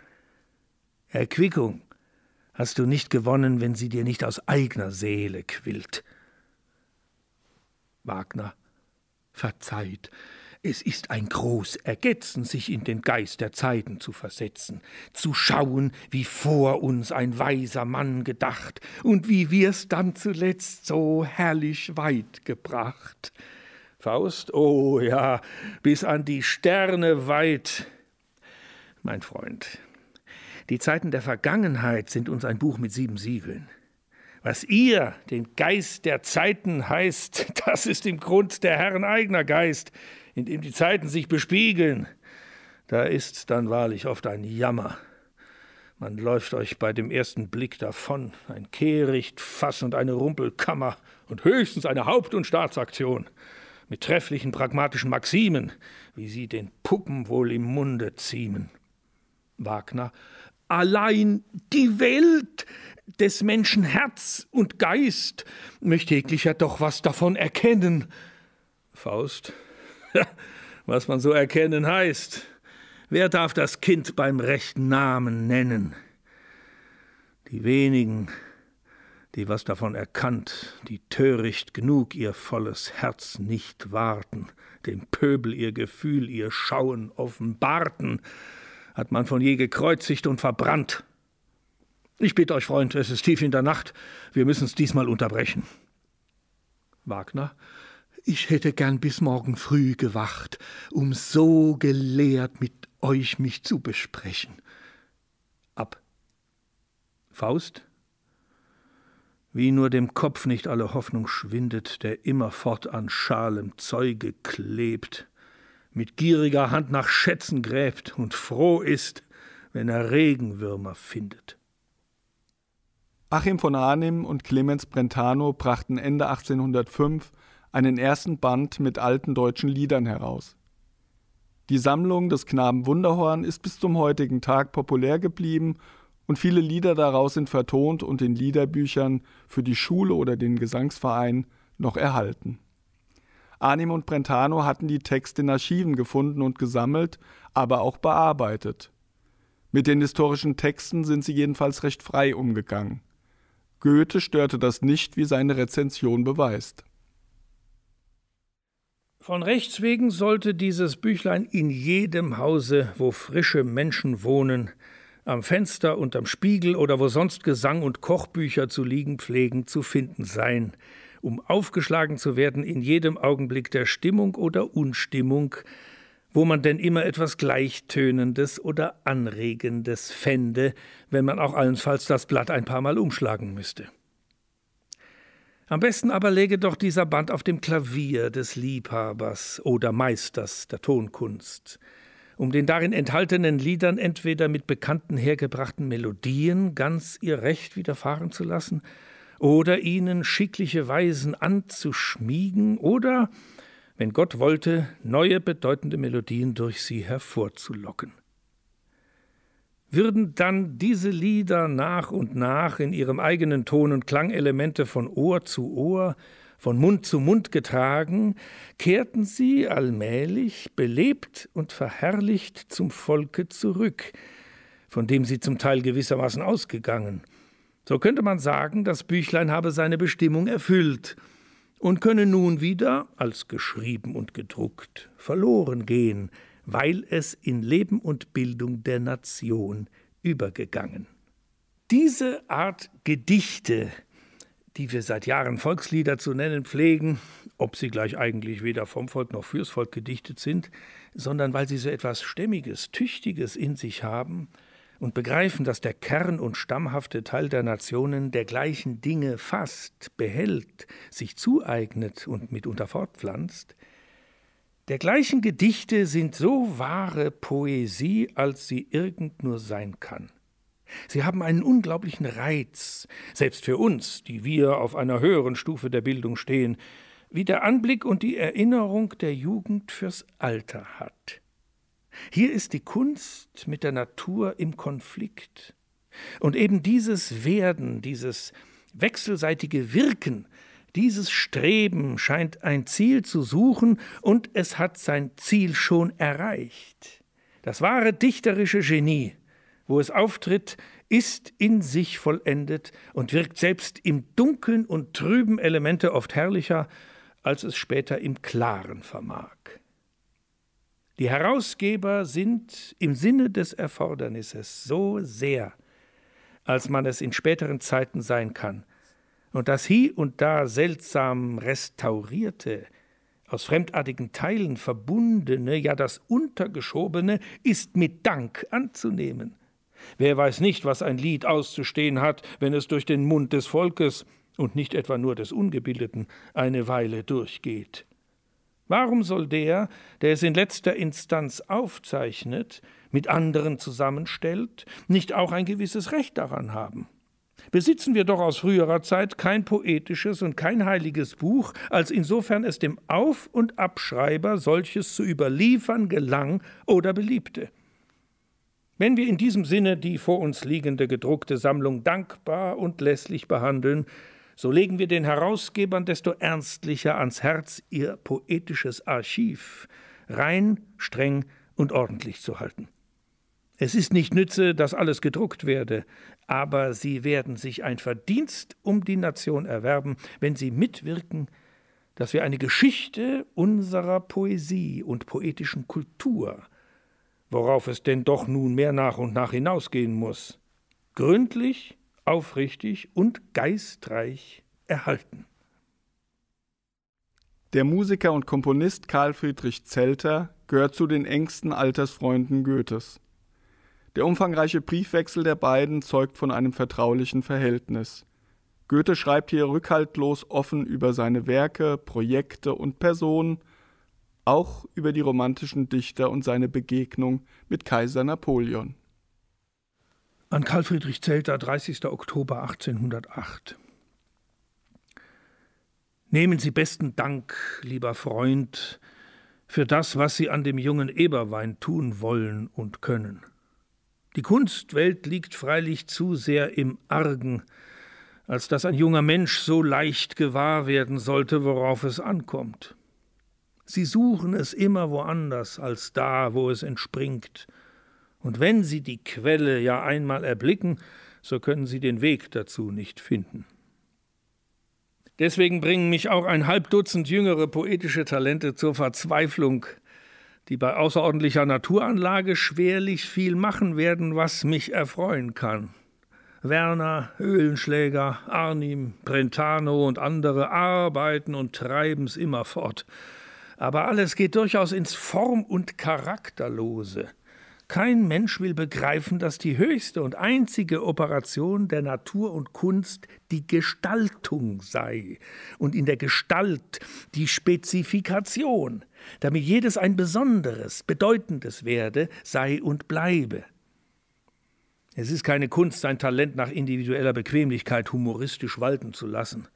Erquickung hast du nicht gewonnen, wenn sie dir nicht aus eigener Seele quillt. Wagner, verzeiht, es ist ein groß Ergetzen, sich in den Geist der Zeiten zu versetzen, zu schauen, wie vor uns ein weiser Mann gedacht und wie wir's dann zuletzt so herrlich weit gebracht. Faust, oh ja, bis an die Sterne weit, mein Freund, die Zeiten der Vergangenheit sind uns ein Buch mit sieben Siegeln. Was ihr den Geist der Zeiten heißt, das ist im Grund der Herren eigener Geist, in dem die Zeiten sich bespiegeln. Da ist dann wahrlich oft ein Jammer. Man läuft euch bei dem ersten Blick davon, ein Kehrichtfass und eine Rumpelkammer und höchstens eine Haupt- und Staatsaktion mit trefflichen pragmatischen Maximen, wie sie den Puppen wohl im Munde ziemen. Wagner allein die Welt des Menschen Herz und Geist möchte jeglicher doch was davon erkennen. Faust, was man so erkennen heißt. Wer darf das Kind beim rechten Namen nennen? Die wenigen, die was davon erkannt, die töricht genug ihr volles Herz nicht warten, dem Pöbel ihr Gefühl, ihr Schauen offenbarten, hat man von je gekreuzigt und verbrannt. Ich bitte euch, Freund, es ist tief in der Nacht, wir müssen es diesmal unterbrechen. Wagner, ich hätte gern bis morgen früh gewacht, um so gelehrt mit euch mich zu besprechen. Ab. Faust, wie nur dem Kopf nicht alle Hoffnung schwindet, der immerfort an schalem Zeuge klebt mit gieriger Hand nach Schätzen gräbt und froh ist, wenn er Regenwürmer findet. Achim von Arnim und Clemens Brentano brachten Ende 1805 einen ersten Band mit alten deutschen Liedern heraus. Die Sammlung des Knaben Wunderhorn ist bis zum heutigen Tag populär geblieben und viele Lieder daraus sind vertont und in Liederbüchern für die Schule oder den Gesangsverein noch erhalten. Arnim und Brentano hatten die Texte in Archiven gefunden und gesammelt, aber auch bearbeitet. Mit den historischen Texten sind sie jedenfalls recht frei umgegangen. Goethe störte das nicht, wie seine Rezension beweist. Von Rechts wegen sollte dieses Büchlein in jedem Hause, wo frische Menschen wohnen, am Fenster und am Spiegel oder wo sonst Gesang und Kochbücher zu liegen pflegen, zu finden sein um aufgeschlagen zu werden in jedem Augenblick der Stimmung oder Unstimmung, wo man denn immer etwas Gleichtönendes oder Anregendes fände, wenn man auch allenfalls das Blatt ein paar Mal umschlagen müsste. Am besten aber läge doch dieser Band auf dem Klavier des Liebhabers oder Meisters der Tonkunst, um den darin enthaltenen Liedern entweder mit bekannten hergebrachten Melodien ganz ihr Recht widerfahren zu lassen oder ihnen schickliche Weisen anzuschmiegen oder, wenn Gott wollte, neue bedeutende Melodien durch sie hervorzulocken. Würden dann diese Lieder nach und nach in ihrem eigenen Ton und Klangelemente von Ohr zu Ohr, von Mund zu Mund getragen, kehrten sie allmählich, belebt und verherrlicht zum Volke zurück, von dem sie zum Teil gewissermaßen ausgegangen, so könnte man sagen, das Büchlein habe seine Bestimmung erfüllt und könne nun wieder, als geschrieben und gedruckt, verloren gehen, weil es in Leben und Bildung der Nation übergegangen. Diese Art Gedichte, die wir seit Jahren Volkslieder zu nennen pflegen, ob sie gleich eigentlich weder vom Volk noch fürs Volk gedichtet sind, sondern weil sie so etwas Stämmiges, Tüchtiges in sich haben, und begreifen, dass der Kern und stammhafte Teil der Nationen dergleichen Dinge fasst, behält, sich zueignet und mitunter fortpflanzt, dergleichen Gedichte sind so wahre Poesie, als sie irgend nur sein kann. Sie haben einen unglaublichen Reiz, selbst für uns, die wir auf einer höheren Stufe der Bildung stehen, wie der Anblick und die Erinnerung der Jugend fürs Alter hat. Hier ist die Kunst mit der Natur im Konflikt. Und eben dieses Werden, dieses wechselseitige Wirken, dieses Streben scheint ein Ziel zu suchen und es hat sein Ziel schon erreicht. Das wahre dichterische Genie, wo es auftritt, ist in sich vollendet und wirkt selbst im dunklen und trüben Elemente oft herrlicher, als es später im Klaren vermag. Die Herausgeber sind im Sinne des Erfordernisses so sehr, als man es in späteren Zeiten sein kann, und das hie und da seltsam restaurierte, aus fremdartigen Teilen verbundene, ja das Untergeschobene, ist mit Dank anzunehmen. Wer weiß nicht, was ein Lied auszustehen hat, wenn es durch den Mund des Volkes und nicht etwa nur des Ungebildeten eine Weile durchgeht. Warum soll der, der es in letzter Instanz aufzeichnet, mit anderen zusammenstellt, nicht auch ein gewisses Recht daran haben? Besitzen wir doch aus früherer Zeit kein poetisches und kein heiliges Buch, als insofern es dem Auf- und Abschreiber solches zu überliefern gelang oder beliebte. Wenn wir in diesem Sinne die vor uns liegende gedruckte Sammlung dankbar und lässlich behandeln, so legen wir den Herausgebern desto ernstlicher ans Herz, ihr poetisches Archiv rein, streng und ordentlich zu halten. Es ist nicht nütze, dass alles gedruckt werde, aber sie werden sich ein Verdienst um die Nation erwerben, wenn sie mitwirken, dass wir eine Geschichte unserer Poesie und poetischen Kultur, worauf es denn doch nun mehr nach und nach hinausgehen muss, gründlich aufrichtig und geistreich erhalten. Der Musiker und Komponist Karl Friedrich Zelter gehört zu den engsten Altersfreunden Goethes. Der umfangreiche Briefwechsel der beiden zeugt von einem vertraulichen Verhältnis. Goethe schreibt hier rückhaltlos offen über seine Werke, Projekte und Personen, auch über die romantischen Dichter und seine Begegnung mit Kaiser Napoleon an Karl Friedrich Zelter, 30. Oktober 1808. Nehmen Sie besten Dank, lieber Freund, für das, was Sie an dem jungen Eberwein tun wollen und können. Die Kunstwelt liegt freilich zu sehr im Argen, als dass ein junger Mensch so leicht gewahr werden sollte, worauf es ankommt. Sie suchen es immer woanders als da, wo es entspringt – und wenn Sie die Quelle ja einmal erblicken, so können Sie den Weg dazu nicht finden. Deswegen bringen mich auch ein halb Dutzend jüngere poetische Talente zur Verzweiflung, die bei außerordentlicher Naturanlage schwerlich viel machen werden, was mich erfreuen kann. Werner, Höhlenschläger, Arnim, Brentano und andere arbeiten und treiben's immerfort. Aber alles geht durchaus ins Form- und Charakterlose. Kein Mensch will begreifen, dass die höchste und einzige Operation der Natur und Kunst die Gestaltung sei und in der Gestalt die Spezifikation, damit jedes ein besonderes, bedeutendes werde, sei und bleibe. Es ist keine Kunst, sein Talent nach individueller Bequemlichkeit humoristisch walten zu lassen.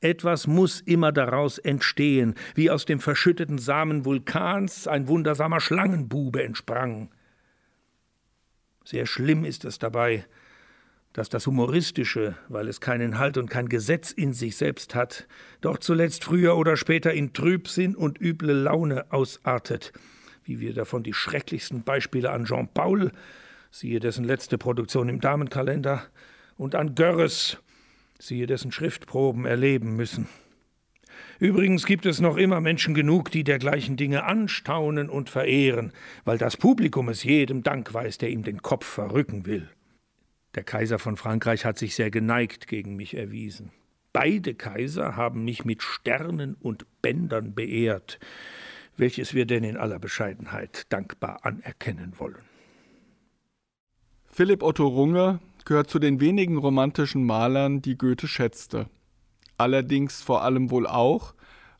Etwas muss immer daraus entstehen, wie aus dem verschütteten Samen Vulkans ein wundersamer Schlangenbube entsprang. Sehr schlimm ist es dabei, dass das Humoristische, weil es keinen Halt und kein Gesetz in sich selbst hat, doch zuletzt früher oder später in Trübsinn und üble Laune ausartet, wie wir davon die schrecklichsten Beispiele an Jean Paul, siehe dessen letzte Produktion im Damenkalender, und an Görres, siehe dessen Schriftproben erleben müssen. Übrigens gibt es noch immer Menschen genug, die dergleichen Dinge anstaunen und verehren, weil das Publikum es jedem Dank weiß, der ihm den Kopf verrücken will. Der Kaiser von Frankreich hat sich sehr geneigt gegen mich erwiesen. Beide Kaiser haben mich mit Sternen und Bändern beehrt, welches wir denn in aller Bescheidenheit dankbar anerkennen wollen. Philipp Otto Runge gehört zu den wenigen romantischen Malern, die Goethe schätzte. Allerdings vor allem wohl auch,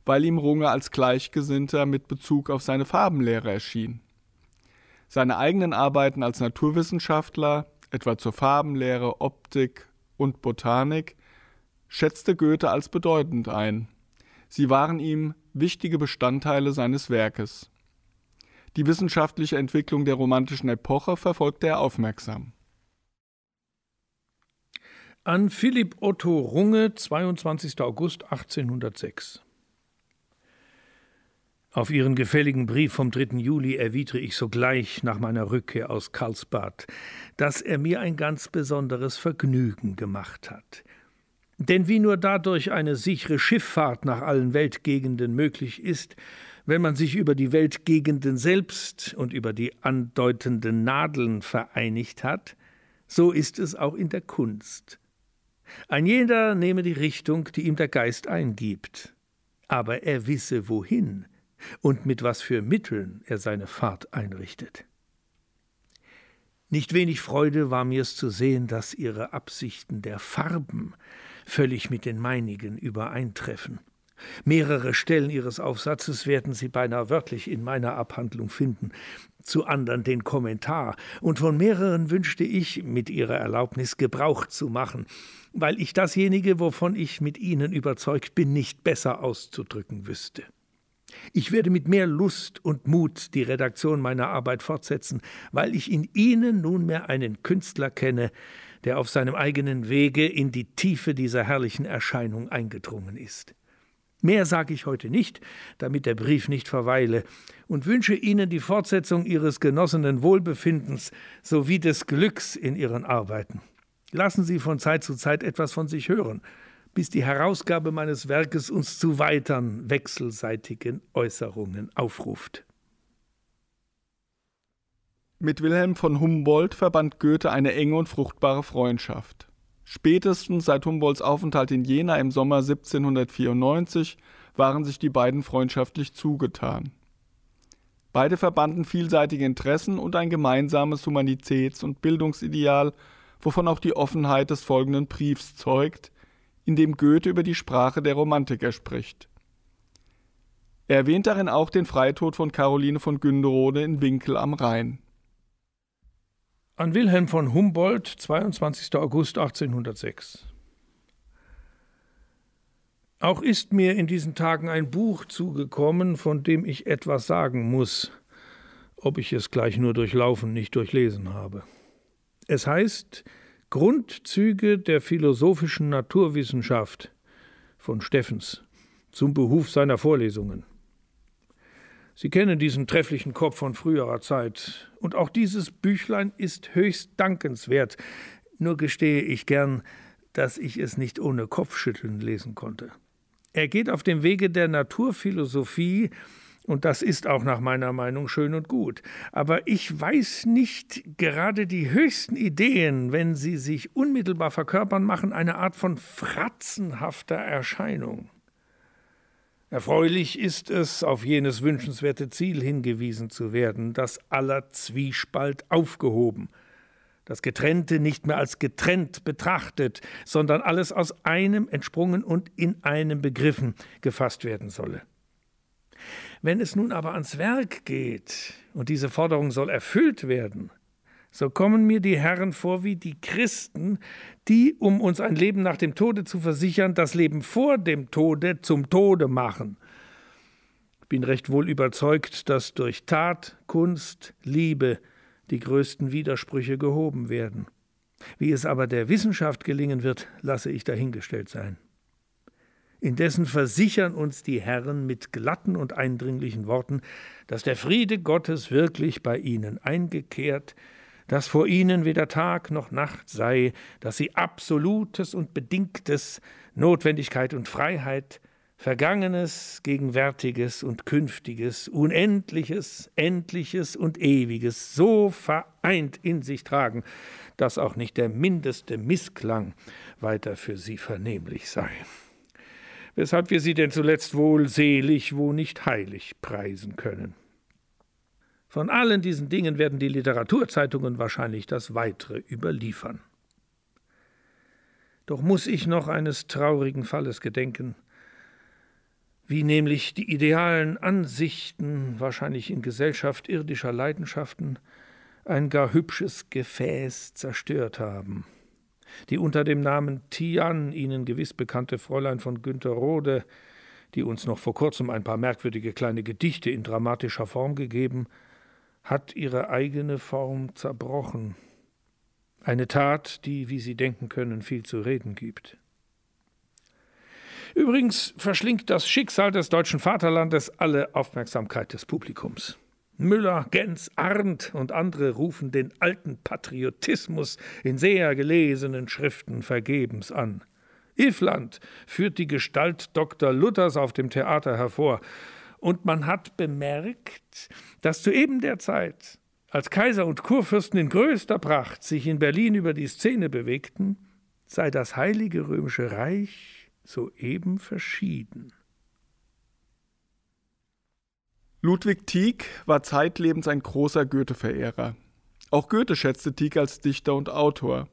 weil ihm Runge als Gleichgesinnter mit Bezug auf seine Farbenlehre erschien. Seine eigenen Arbeiten als Naturwissenschaftler, etwa zur Farbenlehre, Optik und Botanik, schätzte Goethe als bedeutend ein. Sie waren ihm wichtige Bestandteile seines Werkes. Die wissenschaftliche Entwicklung der romantischen Epoche verfolgte er aufmerksam. An Philipp Otto Runge, 22. August 1806. Auf Ihren gefälligen Brief vom 3. Juli erwidere ich sogleich nach meiner Rückkehr aus Karlsbad, dass er mir ein ganz besonderes Vergnügen gemacht hat. Denn wie nur dadurch eine sichere Schifffahrt nach allen Weltgegenden möglich ist, wenn man sich über die Weltgegenden selbst und über die andeutenden Nadeln vereinigt hat, so ist es auch in der Kunst. Ein jeder nehme die Richtung, die ihm der Geist eingibt. Aber er wisse wohin und mit was für Mitteln er seine Fahrt einrichtet. Nicht wenig Freude war mir's zu sehen, dass ihre Absichten der Farben völlig mit den meinigen übereintreffen. Mehrere Stellen ihres Aufsatzes werden Sie beinahe wörtlich in meiner Abhandlung finden zu anderen den Kommentar, und von mehreren wünschte ich, mit Ihrer Erlaubnis Gebrauch zu machen, weil ich dasjenige, wovon ich mit Ihnen überzeugt bin, nicht besser auszudrücken wüsste. Ich werde mit mehr Lust und Mut die Redaktion meiner Arbeit fortsetzen, weil ich in Ihnen nunmehr einen Künstler kenne, der auf seinem eigenen Wege in die Tiefe dieser herrlichen Erscheinung eingedrungen ist. Mehr sage ich heute nicht, damit der Brief nicht verweile, und wünsche Ihnen die Fortsetzung Ihres genossenen Wohlbefindens sowie des Glücks in Ihren Arbeiten. Lassen Sie von Zeit zu Zeit etwas von sich hören, bis die Herausgabe meines Werkes uns zu weiteren wechselseitigen Äußerungen aufruft. Mit Wilhelm von Humboldt verband Goethe eine enge und fruchtbare Freundschaft. Spätestens seit Humboldts Aufenthalt in Jena im Sommer 1794 waren sich die beiden freundschaftlich zugetan. Beide verbanden vielseitige Interessen und ein gemeinsames Humanitäts- und Bildungsideal, wovon auch die Offenheit des folgenden Briefs zeugt, in dem Goethe über die Sprache der Romantik erspricht. Er erwähnt darin auch den Freitod von Caroline von Günderode in Winkel am Rhein. An Wilhelm von Humboldt, 22. August 1806. Auch ist mir in diesen Tagen ein Buch zugekommen, von dem ich etwas sagen muss, ob ich es gleich nur durchlaufen, nicht durchlesen habe. Es heißt Grundzüge der philosophischen Naturwissenschaft von Steffens zum Behuf seiner Vorlesungen. Sie kennen diesen trefflichen Kopf von früherer Zeit. Und auch dieses Büchlein ist höchst dankenswert. Nur gestehe ich gern, dass ich es nicht ohne Kopfschütteln lesen konnte. Er geht auf dem Wege der Naturphilosophie, und das ist auch nach meiner Meinung schön und gut. Aber ich weiß nicht, gerade die höchsten Ideen, wenn sie sich unmittelbar verkörpern, machen eine Art von fratzenhafter Erscheinung. Erfreulich ist es, auf jenes wünschenswerte Ziel hingewiesen zu werden, dass aller Zwiespalt aufgehoben, das Getrennte nicht mehr als getrennt betrachtet, sondern alles aus einem entsprungen und in einem begriffen gefasst werden solle. Wenn es nun aber ans Werk geht und diese Forderung soll erfüllt werden, so kommen mir die Herren vor wie die Christen, die, um uns ein Leben nach dem Tode zu versichern, das Leben vor dem Tode zum Tode machen. Ich bin recht wohl überzeugt, dass durch Tat, Kunst, Liebe die größten Widersprüche gehoben werden. Wie es aber der Wissenschaft gelingen wird, lasse ich dahingestellt sein. Indessen versichern uns die Herren mit glatten und eindringlichen Worten, dass der Friede Gottes wirklich bei ihnen eingekehrt, dass vor ihnen weder Tag noch Nacht sei, dass sie Absolutes und Bedingtes, Notwendigkeit und Freiheit, Vergangenes, Gegenwärtiges und Künftiges, Unendliches, Endliches und Ewiges so vereint in sich tragen, dass auch nicht der mindeste Missklang weiter für sie vernehmlich sei. Weshalb wir sie denn zuletzt wohl selig, wo nicht heilig preisen können. Von allen diesen Dingen werden die Literaturzeitungen wahrscheinlich das Weitere überliefern. Doch muss ich noch eines traurigen Falles gedenken, wie nämlich die idealen Ansichten, wahrscheinlich in Gesellschaft irdischer Leidenschaften, ein gar hübsches Gefäß zerstört haben. Die unter dem Namen Tian Ihnen gewiss bekannte Fräulein von Günter Rode, die uns noch vor kurzem ein paar merkwürdige kleine Gedichte in dramatischer Form gegeben, hat ihre eigene Form zerbrochen. Eine Tat, die, wie Sie denken können, viel zu reden gibt. Übrigens verschlingt das Schicksal des deutschen Vaterlandes alle Aufmerksamkeit des Publikums. Müller, Gens, Arndt und andere rufen den alten Patriotismus in sehr gelesenen Schriften vergebens an. Ifland führt die Gestalt Dr. Luthers auf dem Theater hervor, und man hat bemerkt, dass zu eben der Zeit, als Kaiser und Kurfürsten in größter Pracht sich in Berlin über die Szene bewegten, sei das Heilige Römische Reich soeben verschieden. Ludwig Tieck war zeitlebens ein großer Goethe-Verehrer. Auch Goethe schätzte Tieck als Dichter und Autor.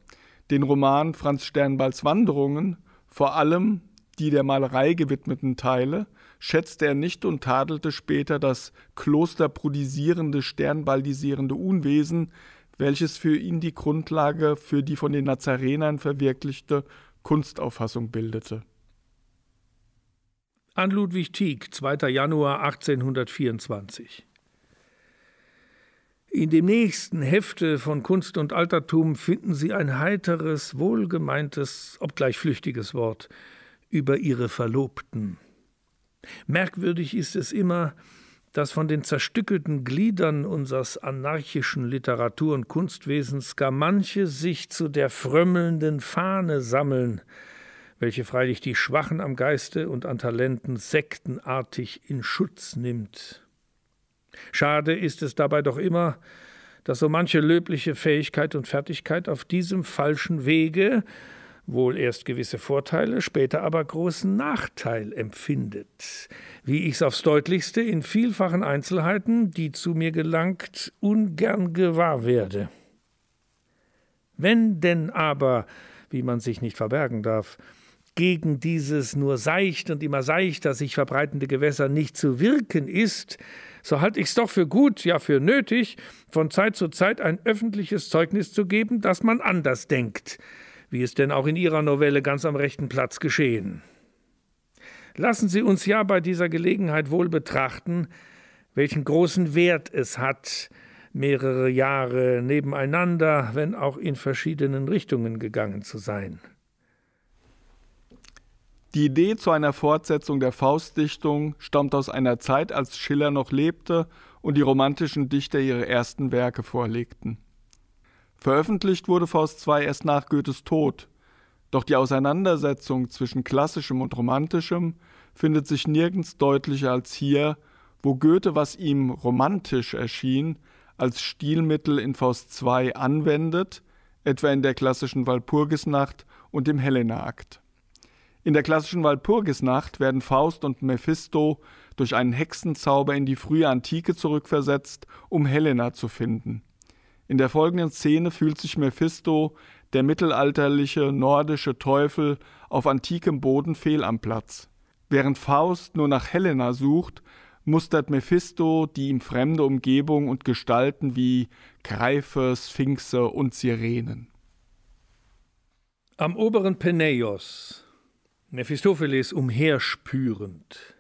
Den Roman Franz Sternballs Wanderungen, vor allem die der Malerei gewidmeten Teile, schätzte er nicht und tadelte später das klosterprodisierende, sternbaldisierende Unwesen, welches für ihn die Grundlage für die von den Nazarenern verwirklichte Kunstauffassung bildete. An Ludwig Tieck, 2. Januar 1824. In dem nächsten Hefte von Kunst und Altertum finden Sie ein heiteres, wohlgemeintes, obgleich flüchtiges Wort über Ihre Verlobten. Merkwürdig ist es immer, dass von den zerstückelten Gliedern unseres anarchischen Literatur- und Kunstwesens gar manche sich zu der frömmelnden Fahne sammeln, welche freilich die Schwachen am Geiste und an Talenten sektenartig in Schutz nimmt. Schade ist es dabei doch immer, dass so manche löbliche Fähigkeit und Fertigkeit auf diesem falschen Wege wohl erst gewisse Vorteile, später aber großen Nachteil empfindet, wie ich es aufs deutlichste in vielfachen Einzelheiten, die zu mir gelangt, ungern gewahr werde. Wenn denn aber, wie man sich nicht verbergen darf, gegen dieses nur seicht und immer seichter sich verbreitende Gewässer nicht zu wirken ist, so halte ich es doch für gut, ja für nötig, von Zeit zu Zeit ein öffentliches Zeugnis zu geben, dass man anders denkt, wie es denn auch in Ihrer Novelle ganz am rechten Platz geschehen. Lassen Sie uns ja bei dieser Gelegenheit wohl betrachten, welchen großen Wert es hat, mehrere Jahre nebeneinander, wenn auch in verschiedenen Richtungen gegangen zu sein. Die Idee zu einer Fortsetzung der Faustdichtung stammt aus einer Zeit, als Schiller noch lebte und die romantischen Dichter ihre ersten Werke vorlegten. Veröffentlicht wurde Faust II erst nach Goethes Tod. Doch die Auseinandersetzung zwischen klassischem und romantischem findet sich nirgends deutlicher als hier, wo Goethe, was ihm romantisch erschien, als Stilmittel in Faust II anwendet, etwa in der klassischen Walpurgisnacht und dem Helena-Akt. In der klassischen Walpurgisnacht werden Faust und Mephisto durch einen Hexenzauber in die frühe Antike zurückversetzt, um Helena zu finden. In der folgenden Szene fühlt sich Mephisto, der mittelalterliche nordische Teufel, auf antikem Boden fehl am Platz. Während Faust nur nach Helena sucht, mustert Mephisto die ihm fremde Umgebung und Gestalten wie Greife, Sphinxe und Sirenen. Am oberen Peneios, Mephistopheles umherspürend,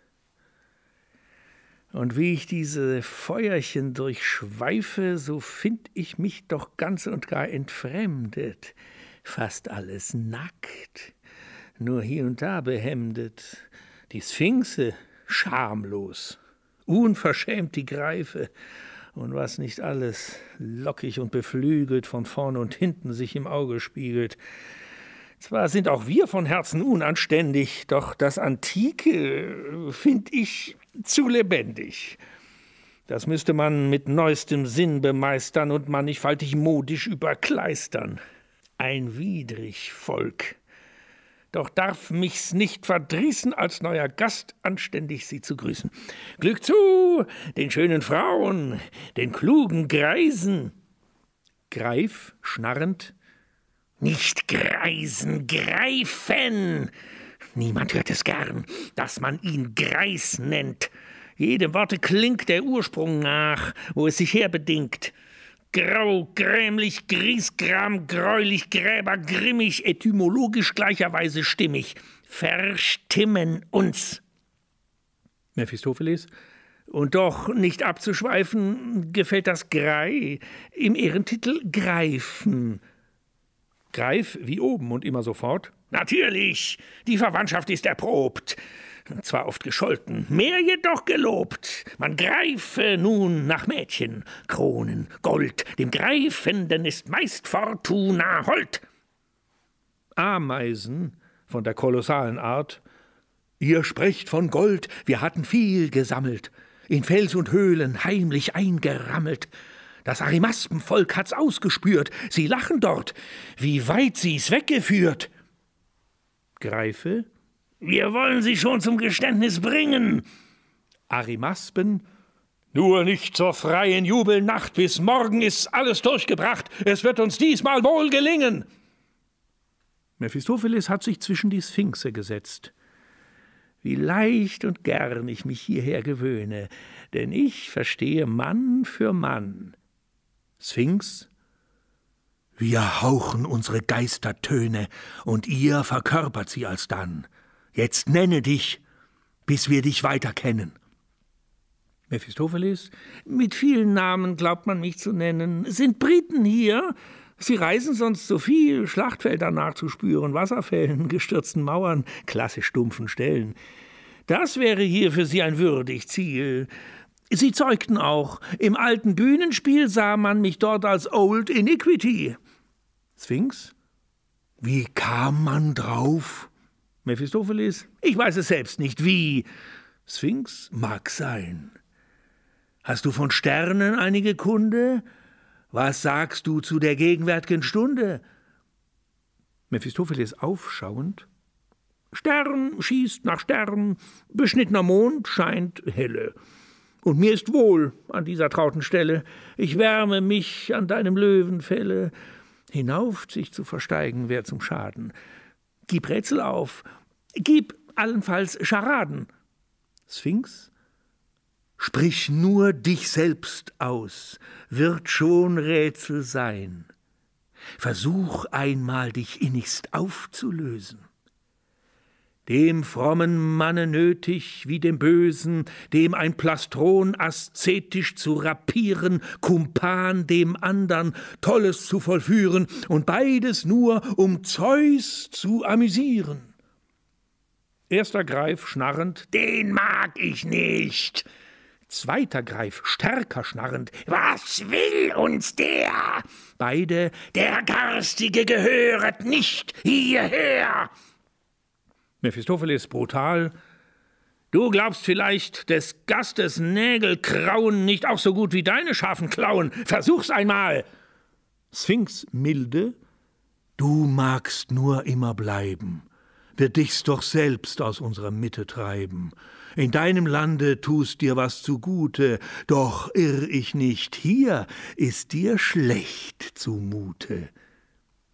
und wie ich diese Feuerchen durchschweife, so find ich mich doch ganz und gar entfremdet, fast alles nackt, nur hier und da behemdet, die Sphinxe schamlos, unverschämt die Greife, und was nicht alles, lockig und beflügelt, von vorn und hinten sich im Auge spiegelt, zwar sind auch wir von Herzen unanständig, doch das Antike, äh, find ich, zu lebendig. Das müsste man mit neuestem Sinn bemeistern und mannigfaltig modisch überkleistern. Ein widrig Volk. Doch darf mich's nicht verdrießen, als neuer Gast anständig sie zu grüßen. Glück zu den schönen Frauen, den klugen Greisen. Greif, schnarrend, nicht greisen, greifen! Niemand hört es gern, dass man ihn Greis nennt. Jedem Worte klingt der Ursprung nach, wo es sich herbedingt. Grau, grämlich, griesgram, gräulich, gräber, grimmig, etymologisch gleicherweise stimmig. Verstimmen uns. Mephistopheles. Und doch, nicht abzuschweifen, gefällt das Grei im Ehrentitel Greifen Greif wie oben und immer sofort. Natürlich, die Verwandtschaft ist erprobt. Zwar oft gescholten, mehr jedoch gelobt. Man greife nun nach Mädchen, Kronen, Gold. Dem Greifenden ist meist Fortuna hold. Ameisen von der kolossalen Art. Ihr sprecht von Gold, wir hatten viel gesammelt, in Fels und Höhlen heimlich eingerammelt. Das Arimaspenvolk hat's ausgespürt. Sie lachen dort. Wie weit sie's weggeführt. Greife. Wir wollen sie schon zum Geständnis bringen. Arimaspen. Nur nicht zur freien Jubelnacht. Bis morgen ist alles durchgebracht. Es wird uns diesmal wohl gelingen. Mephistopheles hat sich zwischen die Sphinxe gesetzt. Wie leicht und gern ich mich hierher gewöhne, denn ich verstehe Mann für Mann. Sphinx Wir hauchen unsere Geistertöne, und ihr verkörpert sie alsdann. Jetzt nenne dich, bis wir dich weiter kennen. Mephistopheles, mit vielen Namen glaubt man mich zu nennen. Sind Briten hier? Sie reisen sonst so viel, Schlachtfelder nachzuspüren, Wasserfällen, gestürzten Mauern, klassisch stumpfen Stellen. Das wäre hier für sie ein würdig Ziel. Sie zeugten auch. Im alten Bühnenspiel sah man mich dort als Old Iniquity. Sphinx? Wie kam man drauf? Mephistopheles? Ich weiß es selbst nicht. Wie? Sphinx? Mag sein. Hast du von Sternen einige Kunde? Was sagst du zu der gegenwärtigen Stunde? Mephistopheles aufschauend. Stern schießt nach Stern, beschnittener Mond scheint helle. Und mir ist wohl an dieser trauten Stelle, ich wärme mich an deinem Löwenfelle. Hinauf sich zu versteigen, wär zum Schaden. Gib Rätsel auf, gib allenfalls Scharaden. Sphinx? Sprich nur dich selbst aus, wird schon Rätsel sein. Versuch einmal, dich innigst aufzulösen dem frommen Manne nötig wie dem Bösen, dem ein Plastron aszetisch zu rapieren, Kumpan dem andern Tolles zu vollführen und beides nur, um Zeus zu amüsieren. Erster Greif schnarrend, den mag ich nicht. Zweiter Greif stärker schnarrend, was will uns der? Beide, der Garstige gehöret nicht hierher. Mephistopheles brutal. Du glaubst vielleicht, des Gastes Nägel krauen nicht auch so gut wie deine scharfen Klauen. Versuch's einmal! Sphinx milde. Du magst nur immer bleiben. Wird dich's doch selbst aus unserer Mitte treiben. In deinem Lande tust dir was zugute, doch irr ich nicht, hier ist dir schlecht zumute.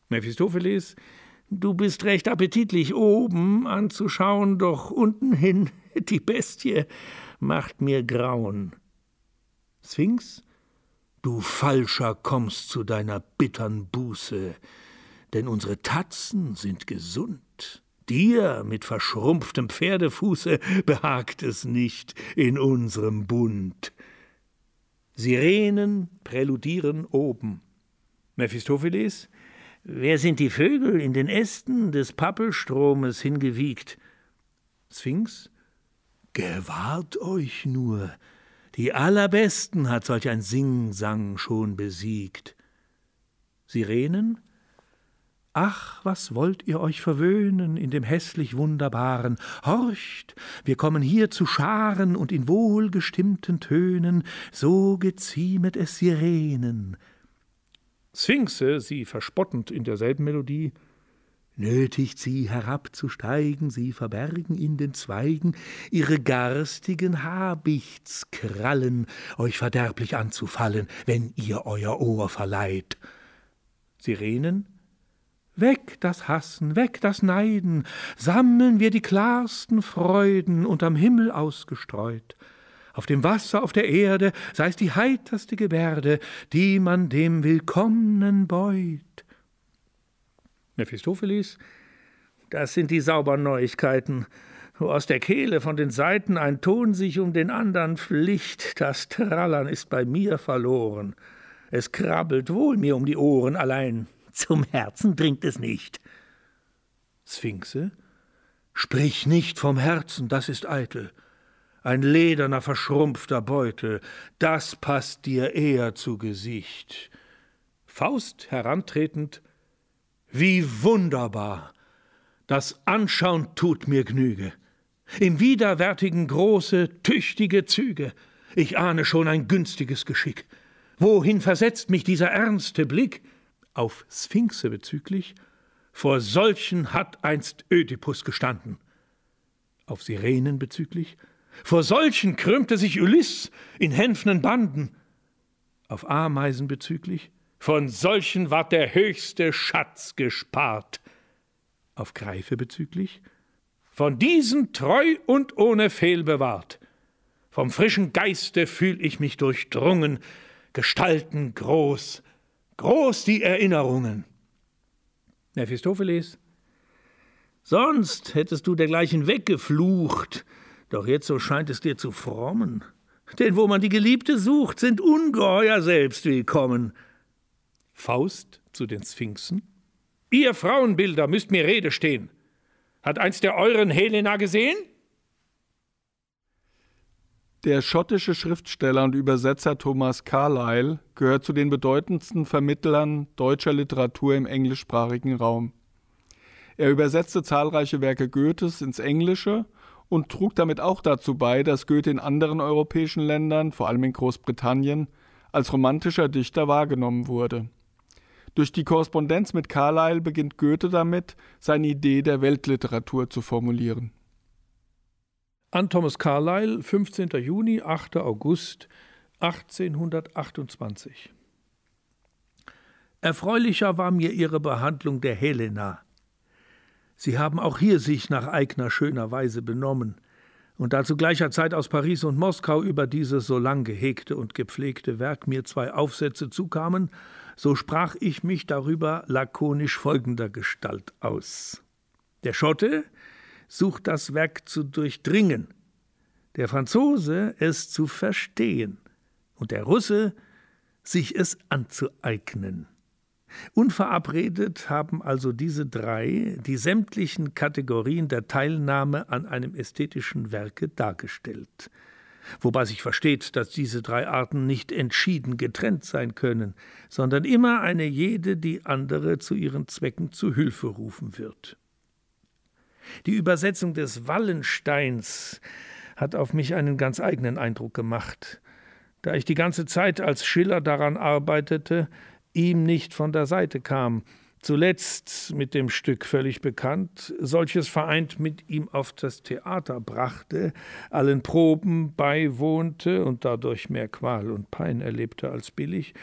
Mephistopheles, Du bist recht appetitlich oben anzuschauen, doch unten hin die Bestie macht mir Grauen. Sphinx, du Falscher kommst zu deiner bittern Buße, denn unsere Tatzen sind gesund. Dir mit verschrumpftem Pferdefuße behagt es nicht in unserem Bund. Sirenen präludieren oben. Mephistopheles, Wer sind die Vögel in den Ästen des Pappelstromes hingewiegt? Sphinx? Gewahrt euch nur! Die Allerbesten hat solch ein Singsang schon besiegt. Sirenen? Ach, was wollt ihr euch verwöhnen in dem hässlich Wunderbaren? Horcht, wir kommen hier zu Scharen und in wohlgestimmten Tönen, so geziemet es Sirenen. Sphinxe sie verspottend in derselben Melodie nötigt sie herabzusteigen, sie verbergen in den Zweigen ihre garstigen Habichtskrallen, euch verderblich anzufallen, wenn ihr euer Ohr verleiht. Sirenen Weg das Hassen, weg das Neiden, sammeln wir die klarsten Freuden unterm Himmel ausgestreut auf dem Wasser, auf der Erde, sei es die heiterste Gebärde, die man dem Willkommenen beut. Mephistopheles, das sind die sauberen Neuigkeiten, wo aus der Kehle von den Seiten ein Ton sich um den andern flicht, das Trallern ist bei mir verloren. Es krabbelt wohl mir um die Ohren, allein zum Herzen dringt es nicht. Sphinxe, sprich nicht vom Herzen, das ist eitel ein lederner, verschrumpfter Beutel, das passt dir eher zu Gesicht. Faust herantretend, wie wunderbar! Das Anschauen tut mir Gnüge. Im Widerwärtigen große, tüchtige Züge. Ich ahne schon ein günstiges Geschick. Wohin versetzt mich dieser ernste Blick? Auf Sphinxe bezüglich. Vor solchen hat einst Ödipus gestanden. Auf Sirenen bezüglich. Vor solchen krümmte sich Ulyss in hänfnen Banden. Auf Ameisen bezüglich, von solchen ward der höchste Schatz gespart. Auf Greife bezüglich, von diesen treu und ohne Fehl bewahrt. Vom frischen Geiste fühl ich mich durchdrungen, Gestalten groß, groß die Erinnerungen. Mephistopheles, sonst hättest du dergleichen weggeflucht, doch jetzt so scheint es dir zu frommen. Denn wo man die Geliebte sucht, sind Ungeheuer selbst willkommen. Faust zu den Sphinxen? Ihr Frauenbilder müsst mir Rede stehen. Hat eins der euren Helena gesehen? Der schottische Schriftsteller und Übersetzer Thomas Carlyle gehört zu den bedeutendsten Vermittlern deutscher Literatur im englischsprachigen Raum. Er übersetzte zahlreiche Werke Goethes ins Englische und trug damit auch dazu bei, dass Goethe in anderen europäischen Ländern, vor allem in Großbritannien, als romantischer Dichter wahrgenommen wurde. Durch die Korrespondenz mit Carlyle beginnt Goethe damit, seine Idee der Weltliteratur zu formulieren. An Thomas Carlyle, 15. Juni, 8. August 1828. Erfreulicher war mir Ihre Behandlung der Helena, Sie haben auch hier sich nach eigner schöner Weise benommen und da zu gleicher Zeit aus Paris und Moskau über dieses so lang gehegte und gepflegte Werk mir zwei Aufsätze zukamen, so sprach ich mich darüber lakonisch folgender Gestalt aus. Der Schotte sucht das Werk zu durchdringen, der Franzose es zu verstehen und der Russe sich es anzueignen. Unverabredet haben also diese drei die sämtlichen Kategorien der Teilnahme an einem ästhetischen Werke dargestellt. Wobei sich versteht, dass diese drei Arten nicht entschieden getrennt sein können, sondern immer eine jede die andere zu ihren Zwecken zu Hilfe rufen wird. Die Übersetzung des Wallensteins hat auf mich einen ganz eigenen Eindruck gemacht. Da ich die ganze Zeit als Schiller daran arbeitete, ihm nicht von der Seite kam. Zuletzt mit dem Stück völlig bekannt, solches vereint mit ihm auf das Theater brachte, allen Proben beiwohnte und dadurch mehr Qual und Pein erlebte als billig,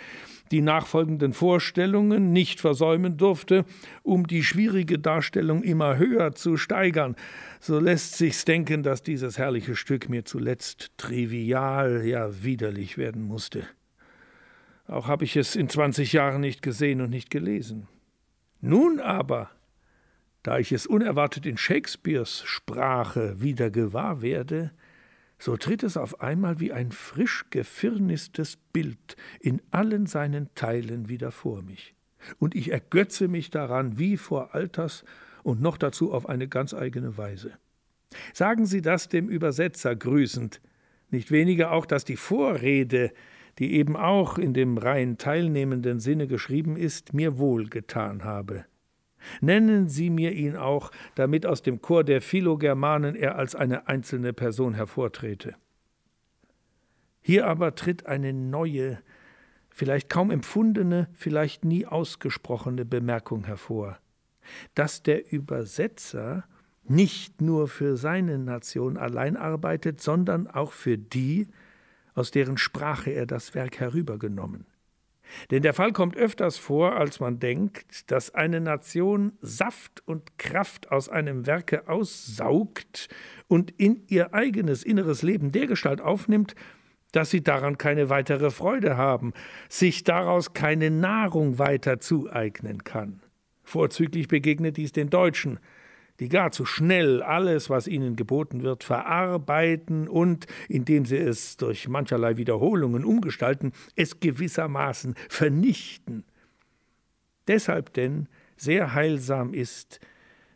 die nachfolgenden Vorstellungen nicht versäumen durfte, um die schwierige Darstellung immer höher zu steigern. So lässt sich's denken, dass dieses herrliche Stück mir zuletzt trivial, ja widerlich werden musste. Auch habe ich es in 20 Jahren nicht gesehen und nicht gelesen. Nun aber, da ich es unerwartet in Shakespeares Sprache wieder gewahr werde, so tritt es auf einmal wie ein frisch gefirnistes Bild in allen seinen Teilen wieder vor mich. Und ich ergötze mich daran wie vor Alters und noch dazu auf eine ganz eigene Weise. Sagen Sie das dem Übersetzer grüßend, nicht weniger auch, dass die Vorrede, die eben auch in dem rein teilnehmenden Sinne geschrieben ist, mir wohlgetan habe. Nennen Sie mir ihn auch, damit aus dem Chor der Philogermanen er als eine einzelne Person hervortrete. Hier aber tritt eine neue, vielleicht kaum empfundene, vielleicht nie ausgesprochene Bemerkung hervor, dass der Übersetzer nicht nur für seine Nation allein arbeitet, sondern auch für die, aus deren Sprache er das Werk herübergenommen. Denn der Fall kommt öfters vor, als man denkt, dass eine Nation Saft und Kraft aus einem Werke aussaugt und in ihr eigenes inneres Leben dergestalt aufnimmt, dass sie daran keine weitere Freude haben, sich daraus keine Nahrung weiter zueignen kann. Vorzüglich begegnet dies den Deutschen, die gar zu schnell alles, was ihnen geboten wird, verarbeiten und, indem sie es durch mancherlei Wiederholungen umgestalten, es gewissermaßen vernichten. Deshalb denn sehr heilsam ist,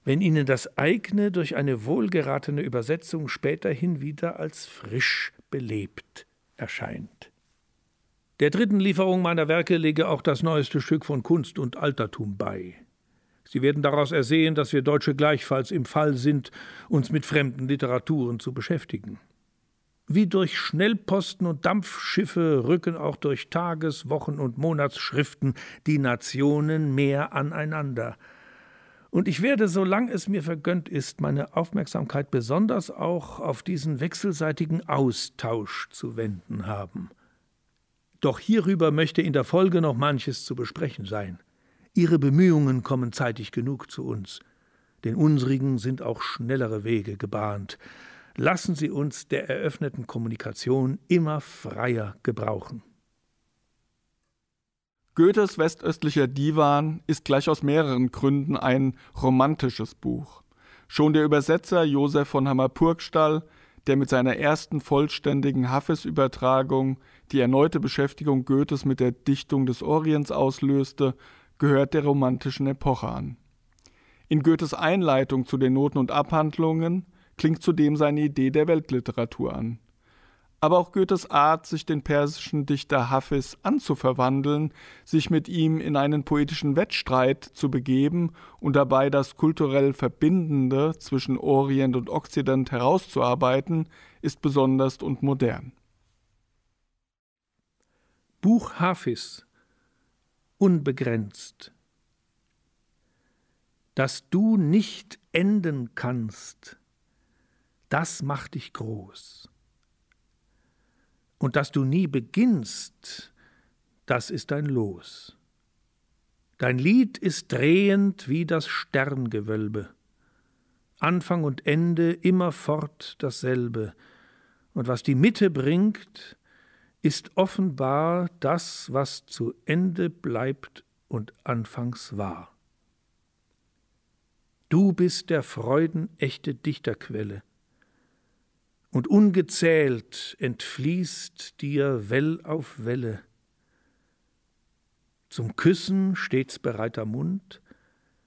wenn ihnen das eigene durch eine wohlgeratene Übersetzung späterhin wieder als frisch belebt erscheint. Der dritten Lieferung meiner Werke lege auch das neueste Stück von Kunst und Altertum bei. Sie werden daraus ersehen, dass wir Deutsche gleichfalls im Fall sind, uns mit fremden Literaturen zu beschäftigen. Wie durch Schnellposten und Dampfschiffe rücken auch durch Tages-, Wochen- und Monatsschriften die Nationen mehr aneinander. Und ich werde, solange es mir vergönnt ist, meine Aufmerksamkeit besonders auch auf diesen wechselseitigen Austausch zu wenden haben. Doch hierüber möchte in der Folge noch manches zu besprechen sein. Ihre Bemühungen kommen zeitig genug zu uns. Den unsrigen sind auch schnellere Wege gebahnt. Lassen Sie uns der eröffneten Kommunikation immer freier gebrauchen. Goethes westöstlicher Divan ist gleich aus mehreren Gründen ein romantisches Buch. Schon der Übersetzer Josef von Hammer-Purgstall, der mit seiner ersten vollständigen Hafes-Übertragung die erneute Beschäftigung Goethes mit der Dichtung des Orients auslöste, gehört der romantischen Epoche an. In Goethes Einleitung zu den Noten und Abhandlungen klingt zudem seine Idee der Weltliteratur an. Aber auch Goethes Art, sich den persischen Dichter Hafiz anzuverwandeln, sich mit ihm in einen poetischen Wettstreit zu begeben und dabei das kulturell Verbindende zwischen Orient und Okzident herauszuarbeiten, ist besonders und modern. Buch Hafiz unbegrenzt, dass du nicht enden kannst, das macht dich groß. Und dass du nie beginnst, das ist dein Los. Dein Lied ist drehend wie das Sterngewölbe. Anfang und Ende immerfort dasselbe. Und was die Mitte bringt, ist offenbar das, was zu Ende bleibt und anfangs war. Du bist der Freuden echte Dichterquelle, und ungezählt entfließt dir Well auf Welle. Zum Küssen stets bereiter Mund,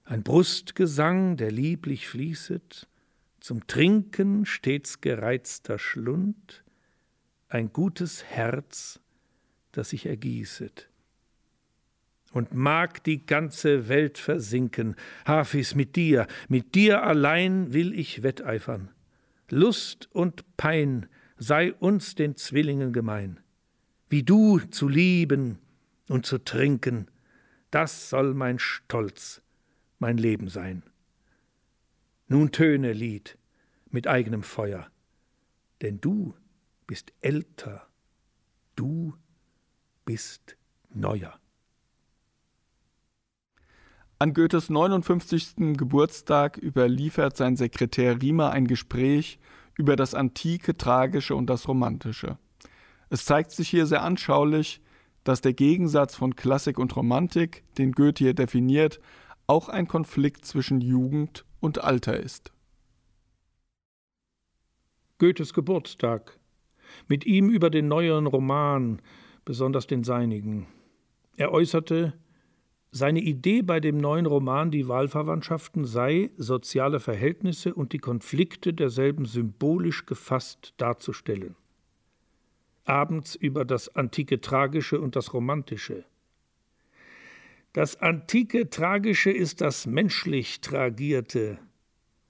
ein Brustgesang, der lieblich fließet, zum Trinken stets gereizter Schlund, ein gutes Herz, das sich ergießet. Und mag die ganze Welt versinken, Hafis, mit dir, mit dir allein will ich wetteifern. Lust und Pein sei uns den Zwillingen gemein. Wie du zu lieben und zu trinken, das soll mein Stolz, mein Leben sein. Nun töne Lied mit eigenem Feuer, denn du bist älter, du bist neuer. An Goethes 59. Geburtstag überliefert sein Sekretär Riemer ein Gespräch über das antike, tragische und das romantische. Es zeigt sich hier sehr anschaulich, dass der Gegensatz von Klassik und Romantik, den Goethe hier definiert, auch ein Konflikt zwischen Jugend und Alter ist. Goethes Geburtstag mit ihm über den neuen Roman, besonders den seinigen. Er äußerte, seine Idee bei dem neuen Roman Die Wahlverwandtschaften sei, soziale Verhältnisse und die Konflikte derselben symbolisch gefasst darzustellen. Abends über das antike Tragische und das Romantische. Das antike Tragische ist das menschlich Tragierte.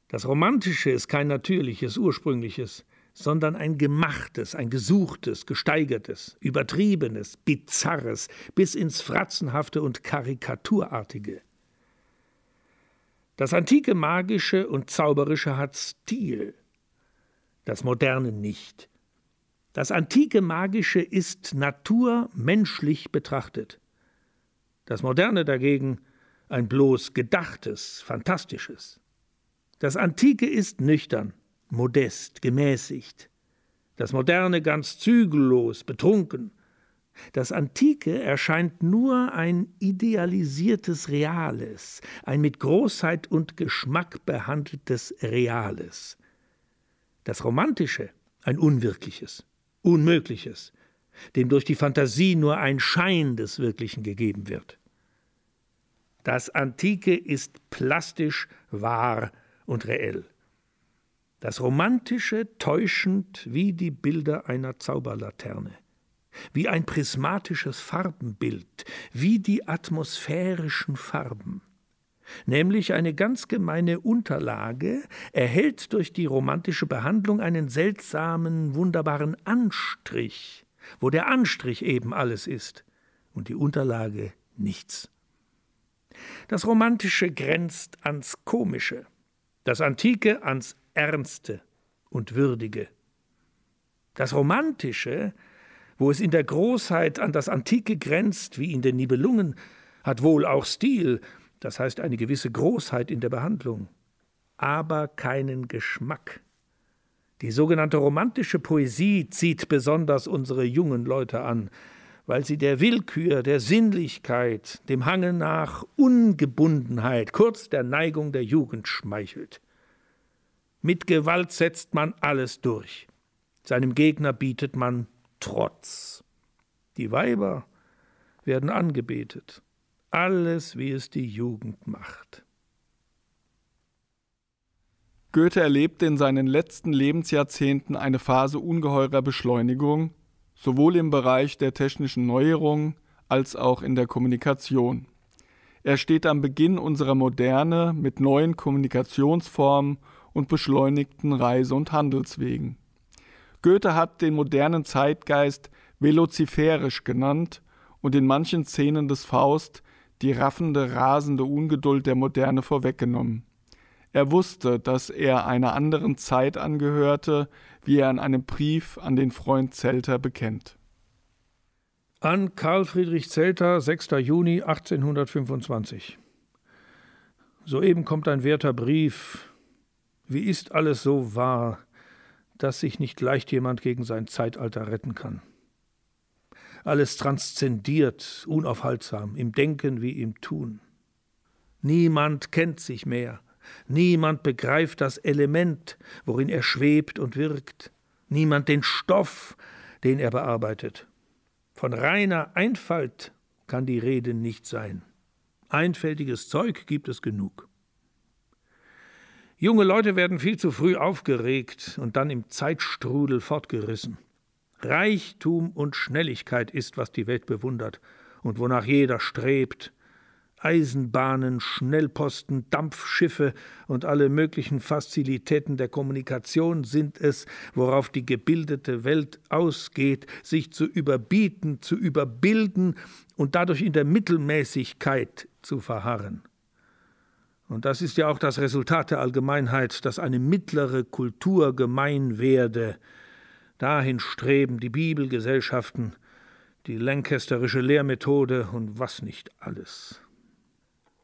Das Romantische ist kein natürliches, ursprüngliches sondern ein gemachtes, ein gesuchtes, gesteigertes, übertriebenes, bizarres, bis ins Fratzenhafte und Karikaturartige. Das antike Magische und Zauberische hat Stil, das Moderne nicht. Das antike Magische ist Natur menschlich betrachtet. Das Moderne dagegen ein bloß gedachtes, fantastisches. Das Antike ist nüchtern, modest, gemäßigt, das Moderne ganz zügellos, betrunken. Das Antike erscheint nur ein idealisiertes Reales, ein mit Großheit und Geschmack behandeltes Reales. Das Romantische ein Unwirkliches, Unmögliches, dem durch die Fantasie nur ein Schein des Wirklichen gegeben wird. Das Antike ist plastisch, wahr und reell. Das Romantische täuschend wie die Bilder einer Zauberlaterne, wie ein prismatisches Farbenbild, wie die atmosphärischen Farben nämlich eine ganz gemeine Unterlage, erhält durch die romantische Behandlung einen seltsamen, wunderbaren Anstrich, wo der Anstrich eben alles ist und die Unterlage nichts. Das Romantische grenzt ans Komische, das Antike ans Ernste und Würdige. Das Romantische, wo es in der Großheit an das Antike grenzt, wie in den Nibelungen, hat wohl auch Stil, das heißt eine gewisse Großheit in der Behandlung, aber keinen Geschmack. Die sogenannte romantische Poesie zieht besonders unsere jungen Leute an, weil sie der Willkür, der Sinnlichkeit, dem Hange nach Ungebundenheit, kurz der Neigung der Jugend schmeichelt. Mit Gewalt setzt man alles durch. Seinem Gegner bietet man Trotz. Die Weiber werden angebetet. Alles, wie es die Jugend macht. Goethe erlebte in seinen letzten Lebensjahrzehnten eine Phase ungeheurer Beschleunigung, sowohl im Bereich der technischen Neuerungen als auch in der Kommunikation. Er steht am Beginn unserer Moderne mit neuen Kommunikationsformen und beschleunigten Reise- und Handelswegen. Goethe hat den modernen Zeitgeist veloziferisch genannt und in manchen Szenen des Faust die raffende, rasende Ungeduld der Moderne vorweggenommen. Er wusste, dass er einer anderen Zeit angehörte, wie er in einem Brief an den Freund Zelter bekennt. An Karl Friedrich Zelter, 6. Juni 1825. Soeben kommt ein werter Brief wie ist alles so wahr, dass sich nicht leicht jemand gegen sein Zeitalter retten kann? Alles transzendiert, unaufhaltsam, im Denken wie im Tun. Niemand kennt sich mehr, niemand begreift das Element, worin er schwebt und wirkt, niemand den Stoff, den er bearbeitet. Von reiner Einfalt kann die Rede nicht sein. Einfältiges Zeug gibt es genug. Junge Leute werden viel zu früh aufgeregt und dann im Zeitstrudel fortgerissen. Reichtum und Schnelligkeit ist, was die Welt bewundert und wonach jeder strebt. Eisenbahnen, Schnellposten, Dampfschiffe und alle möglichen Fazilitäten der Kommunikation sind es, worauf die gebildete Welt ausgeht, sich zu überbieten, zu überbilden und dadurch in der Mittelmäßigkeit zu verharren. Und das ist ja auch das Resultat der Allgemeinheit, dass eine mittlere Kultur gemein werde. Dahin streben die Bibelgesellschaften, die lancasterische Lehrmethode und was nicht alles.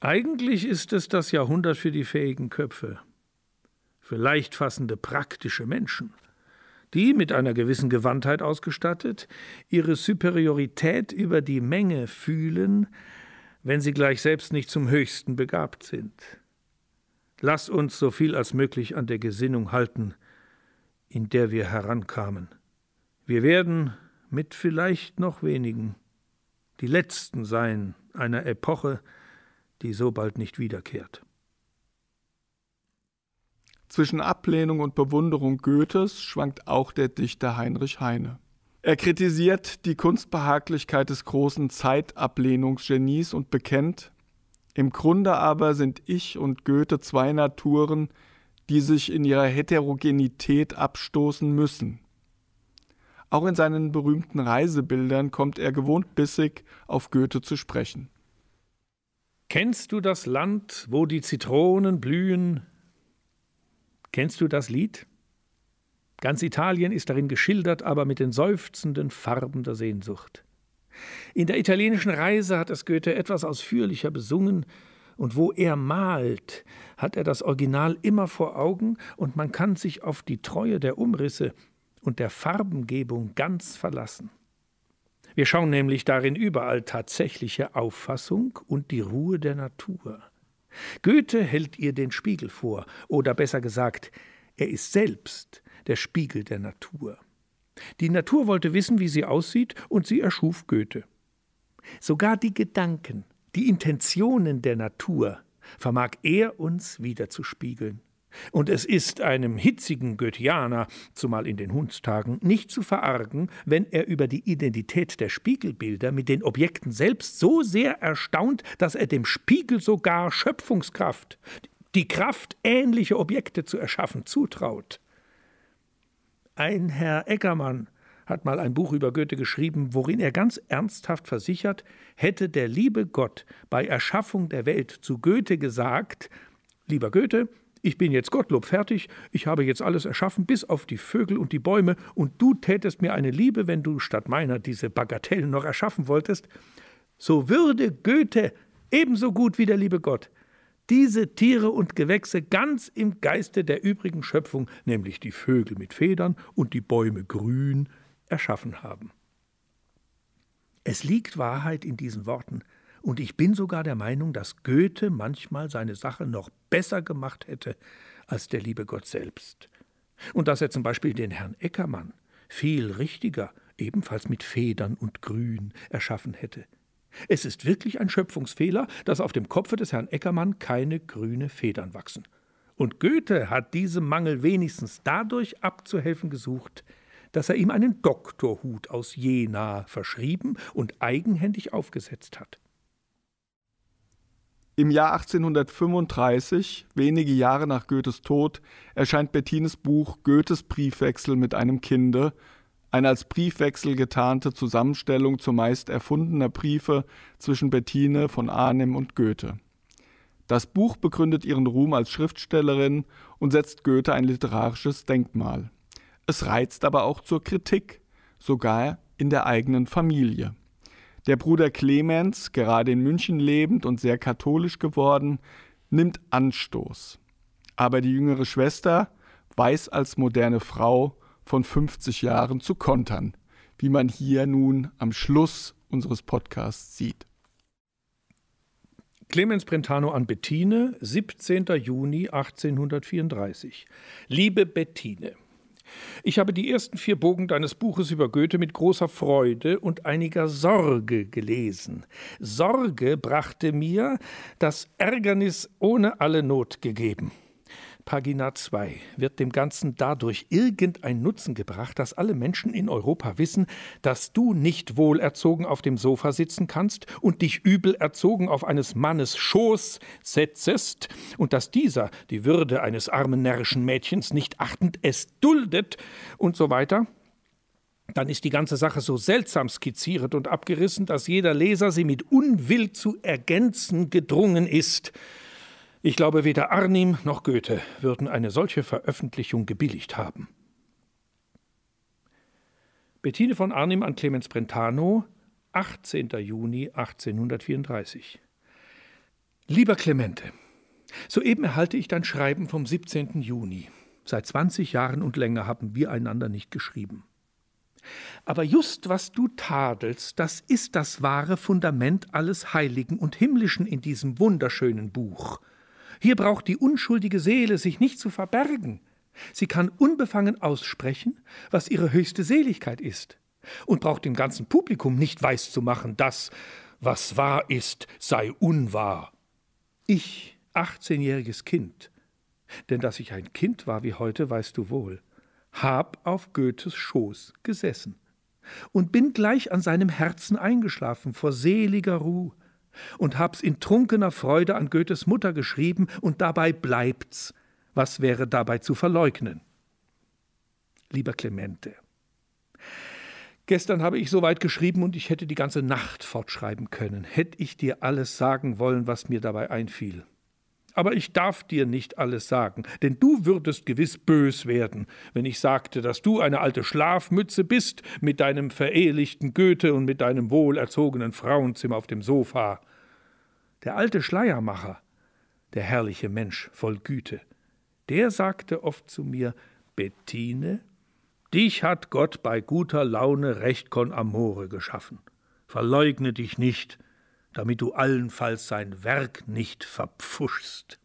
Eigentlich ist es das Jahrhundert für die fähigen Köpfe, für leichtfassende, praktische Menschen, die mit einer gewissen Gewandtheit ausgestattet ihre Superiorität über die Menge fühlen, wenn sie gleich selbst nicht zum Höchsten begabt sind. Lass uns so viel als möglich an der Gesinnung halten, in der wir herankamen. Wir werden mit vielleicht noch wenigen die Letzten sein einer Epoche, die so bald nicht wiederkehrt. Zwischen Ablehnung und Bewunderung Goethes schwankt auch der Dichter Heinrich Heine. Er kritisiert die Kunstbehaglichkeit des großen Zeitablehnungsgenies und bekennt, im Grunde aber sind ich und Goethe zwei Naturen, die sich in ihrer Heterogenität abstoßen müssen. Auch in seinen berühmten Reisebildern kommt er gewohnt bissig auf Goethe zu sprechen. Kennst du das Land, wo die Zitronen blühen? Kennst du das Lied? Ganz Italien ist darin geschildert, aber mit den seufzenden Farben der Sehnsucht. In der italienischen Reise hat es Goethe etwas ausführlicher besungen, und wo er malt, hat er das Original immer vor Augen, und man kann sich auf die Treue der Umrisse und der Farbengebung ganz verlassen. Wir schauen nämlich darin überall tatsächliche Auffassung und die Ruhe der Natur. Goethe hält ihr den Spiegel vor, oder besser gesagt, er ist selbst der Spiegel der Natur. Die Natur wollte wissen, wie sie aussieht, und sie erschuf Goethe. Sogar die Gedanken, die Intentionen der Natur vermag er uns wiederzuspiegeln. Und es ist einem hitzigen Goetheaner, zumal in den Hundstagen, nicht zu verargen, wenn er über die Identität der Spiegelbilder mit den Objekten selbst so sehr erstaunt, dass er dem Spiegel sogar Schöpfungskraft, die Kraft, ähnliche Objekte zu erschaffen, zutraut. Ein Herr Eckermann hat mal ein Buch über Goethe geschrieben, worin er ganz ernsthaft versichert, hätte der liebe Gott bei Erschaffung der Welt zu Goethe gesagt, lieber Goethe, ich bin jetzt Gottlob fertig, ich habe jetzt alles erschaffen, bis auf die Vögel und die Bäume, und du tätest mir eine Liebe, wenn du statt meiner diese Bagatellen noch erschaffen wolltest, so würde Goethe ebenso gut wie der liebe Gott diese Tiere und Gewächse ganz im Geiste der übrigen Schöpfung, nämlich die Vögel mit Federn und die Bäume grün, erschaffen haben. Es liegt Wahrheit in diesen Worten, und ich bin sogar der Meinung, dass Goethe manchmal seine Sache noch besser gemacht hätte als der liebe Gott selbst. Und dass er zum Beispiel den Herrn Eckermann viel richtiger, ebenfalls mit Federn und Grün, erschaffen hätte. Es ist wirklich ein Schöpfungsfehler, dass auf dem Kopfe des Herrn Eckermann keine grüne Federn wachsen. Und Goethe hat diesem Mangel wenigstens dadurch abzuhelfen gesucht, dass er ihm einen Doktorhut aus Jena verschrieben und eigenhändig aufgesetzt hat. Im Jahr 1835, wenige Jahre nach Goethes Tod, erscheint Bettines Buch Goethes Briefwechsel mit einem Kinde eine als Briefwechsel getarnte Zusammenstellung zumeist erfundener Briefe zwischen Bettine von Arnim und Goethe. Das Buch begründet ihren Ruhm als Schriftstellerin und setzt Goethe ein literarisches Denkmal. Es reizt aber auch zur Kritik, sogar in der eigenen Familie. Der Bruder Clemens, gerade in München lebend und sehr katholisch geworden, nimmt Anstoß. Aber die jüngere Schwester weiß als moderne Frau, von 50 Jahren zu kontern, wie man hier nun am Schluss unseres Podcasts sieht. Clemens Brentano an Bettine, 17. Juni 1834. Liebe Bettine, ich habe die ersten vier Bogen deines Buches über Goethe mit großer Freude und einiger Sorge gelesen. Sorge brachte mir das Ärgernis ohne alle Not gegeben. Pagina 2 wird dem Ganzen dadurch irgendein Nutzen gebracht, dass alle Menschen in Europa wissen, dass du nicht wohlerzogen auf dem Sofa sitzen kannst und dich übel erzogen auf eines Mannes Schoß setzest und dass dieser die Würde eines armen närrischen Mädchens nicht achtend es duldet und so weiter dann ist die ganze Sache so seltsam skizziert und abgerissen, dass jeder Leser sie mit Unwill zu ergänzen gedrungen ist. Ich glaube, weder Arnim noch Goethe würden eine solche Veröffentlichung gebilligt haben. Bettine von Arnim an Clemens Brentano, 18. Juni 1834. Lieber Clemente, soeben erhalte ich dein Schreiben vom 17. Juni. Seit 20 Jahren und länger haben wir einander nicht geschrieben. Aber just was du tadelst, das ist das wahre Fundament alles Heiligen und Himmlischen in diesem wunderschönen Buch – hier braucht die unschuldige Seele sich nicht zu verbergen. Sie kann unbefangen aussprechen, was ihre höchste Seligkeit ist, und braucht dem ganzen Publikum nicht weiszumachen, dass was wahr ist, sei unwahr. Ich, 18-jähriges Kind, denn dass ich ein Kind war wie heute, weißt du wohl, hab auf Goethes Schoß gesessen und bin gleich an seinem Herzen eingeschlafen vor seliger Ruhe und hab's in trunkener Freude an Goethes Mutter geschrieben und dabei bleibt's. Was wäre dabei zu verleugnen? Lieber Clemente, Gestern habe ich so weit geschrieben und ich hätte die ganze Nacht fortschreiben können, hätte ich dir alles sagen wollen, was mir dabei einfiel. Aber ich darf dir nicht alles sagen, denn du würdest gewiss bös werden, wenn ich sagte, dass du eine alte Schlafmütze bist mit deinem verehelichten Goethe und mit deinem wohlerzogenen Frauenzimmer auf dem Sofa der alte Schleiermacher, der herrliche Mensch voll Güte, der sagte oft zu mir, Bettine, dich hat Gott bei guter Laune recht con amore geschaffen. Verleugne dich nicht, damit du allenfalls sein Werk nicht verpfuschst.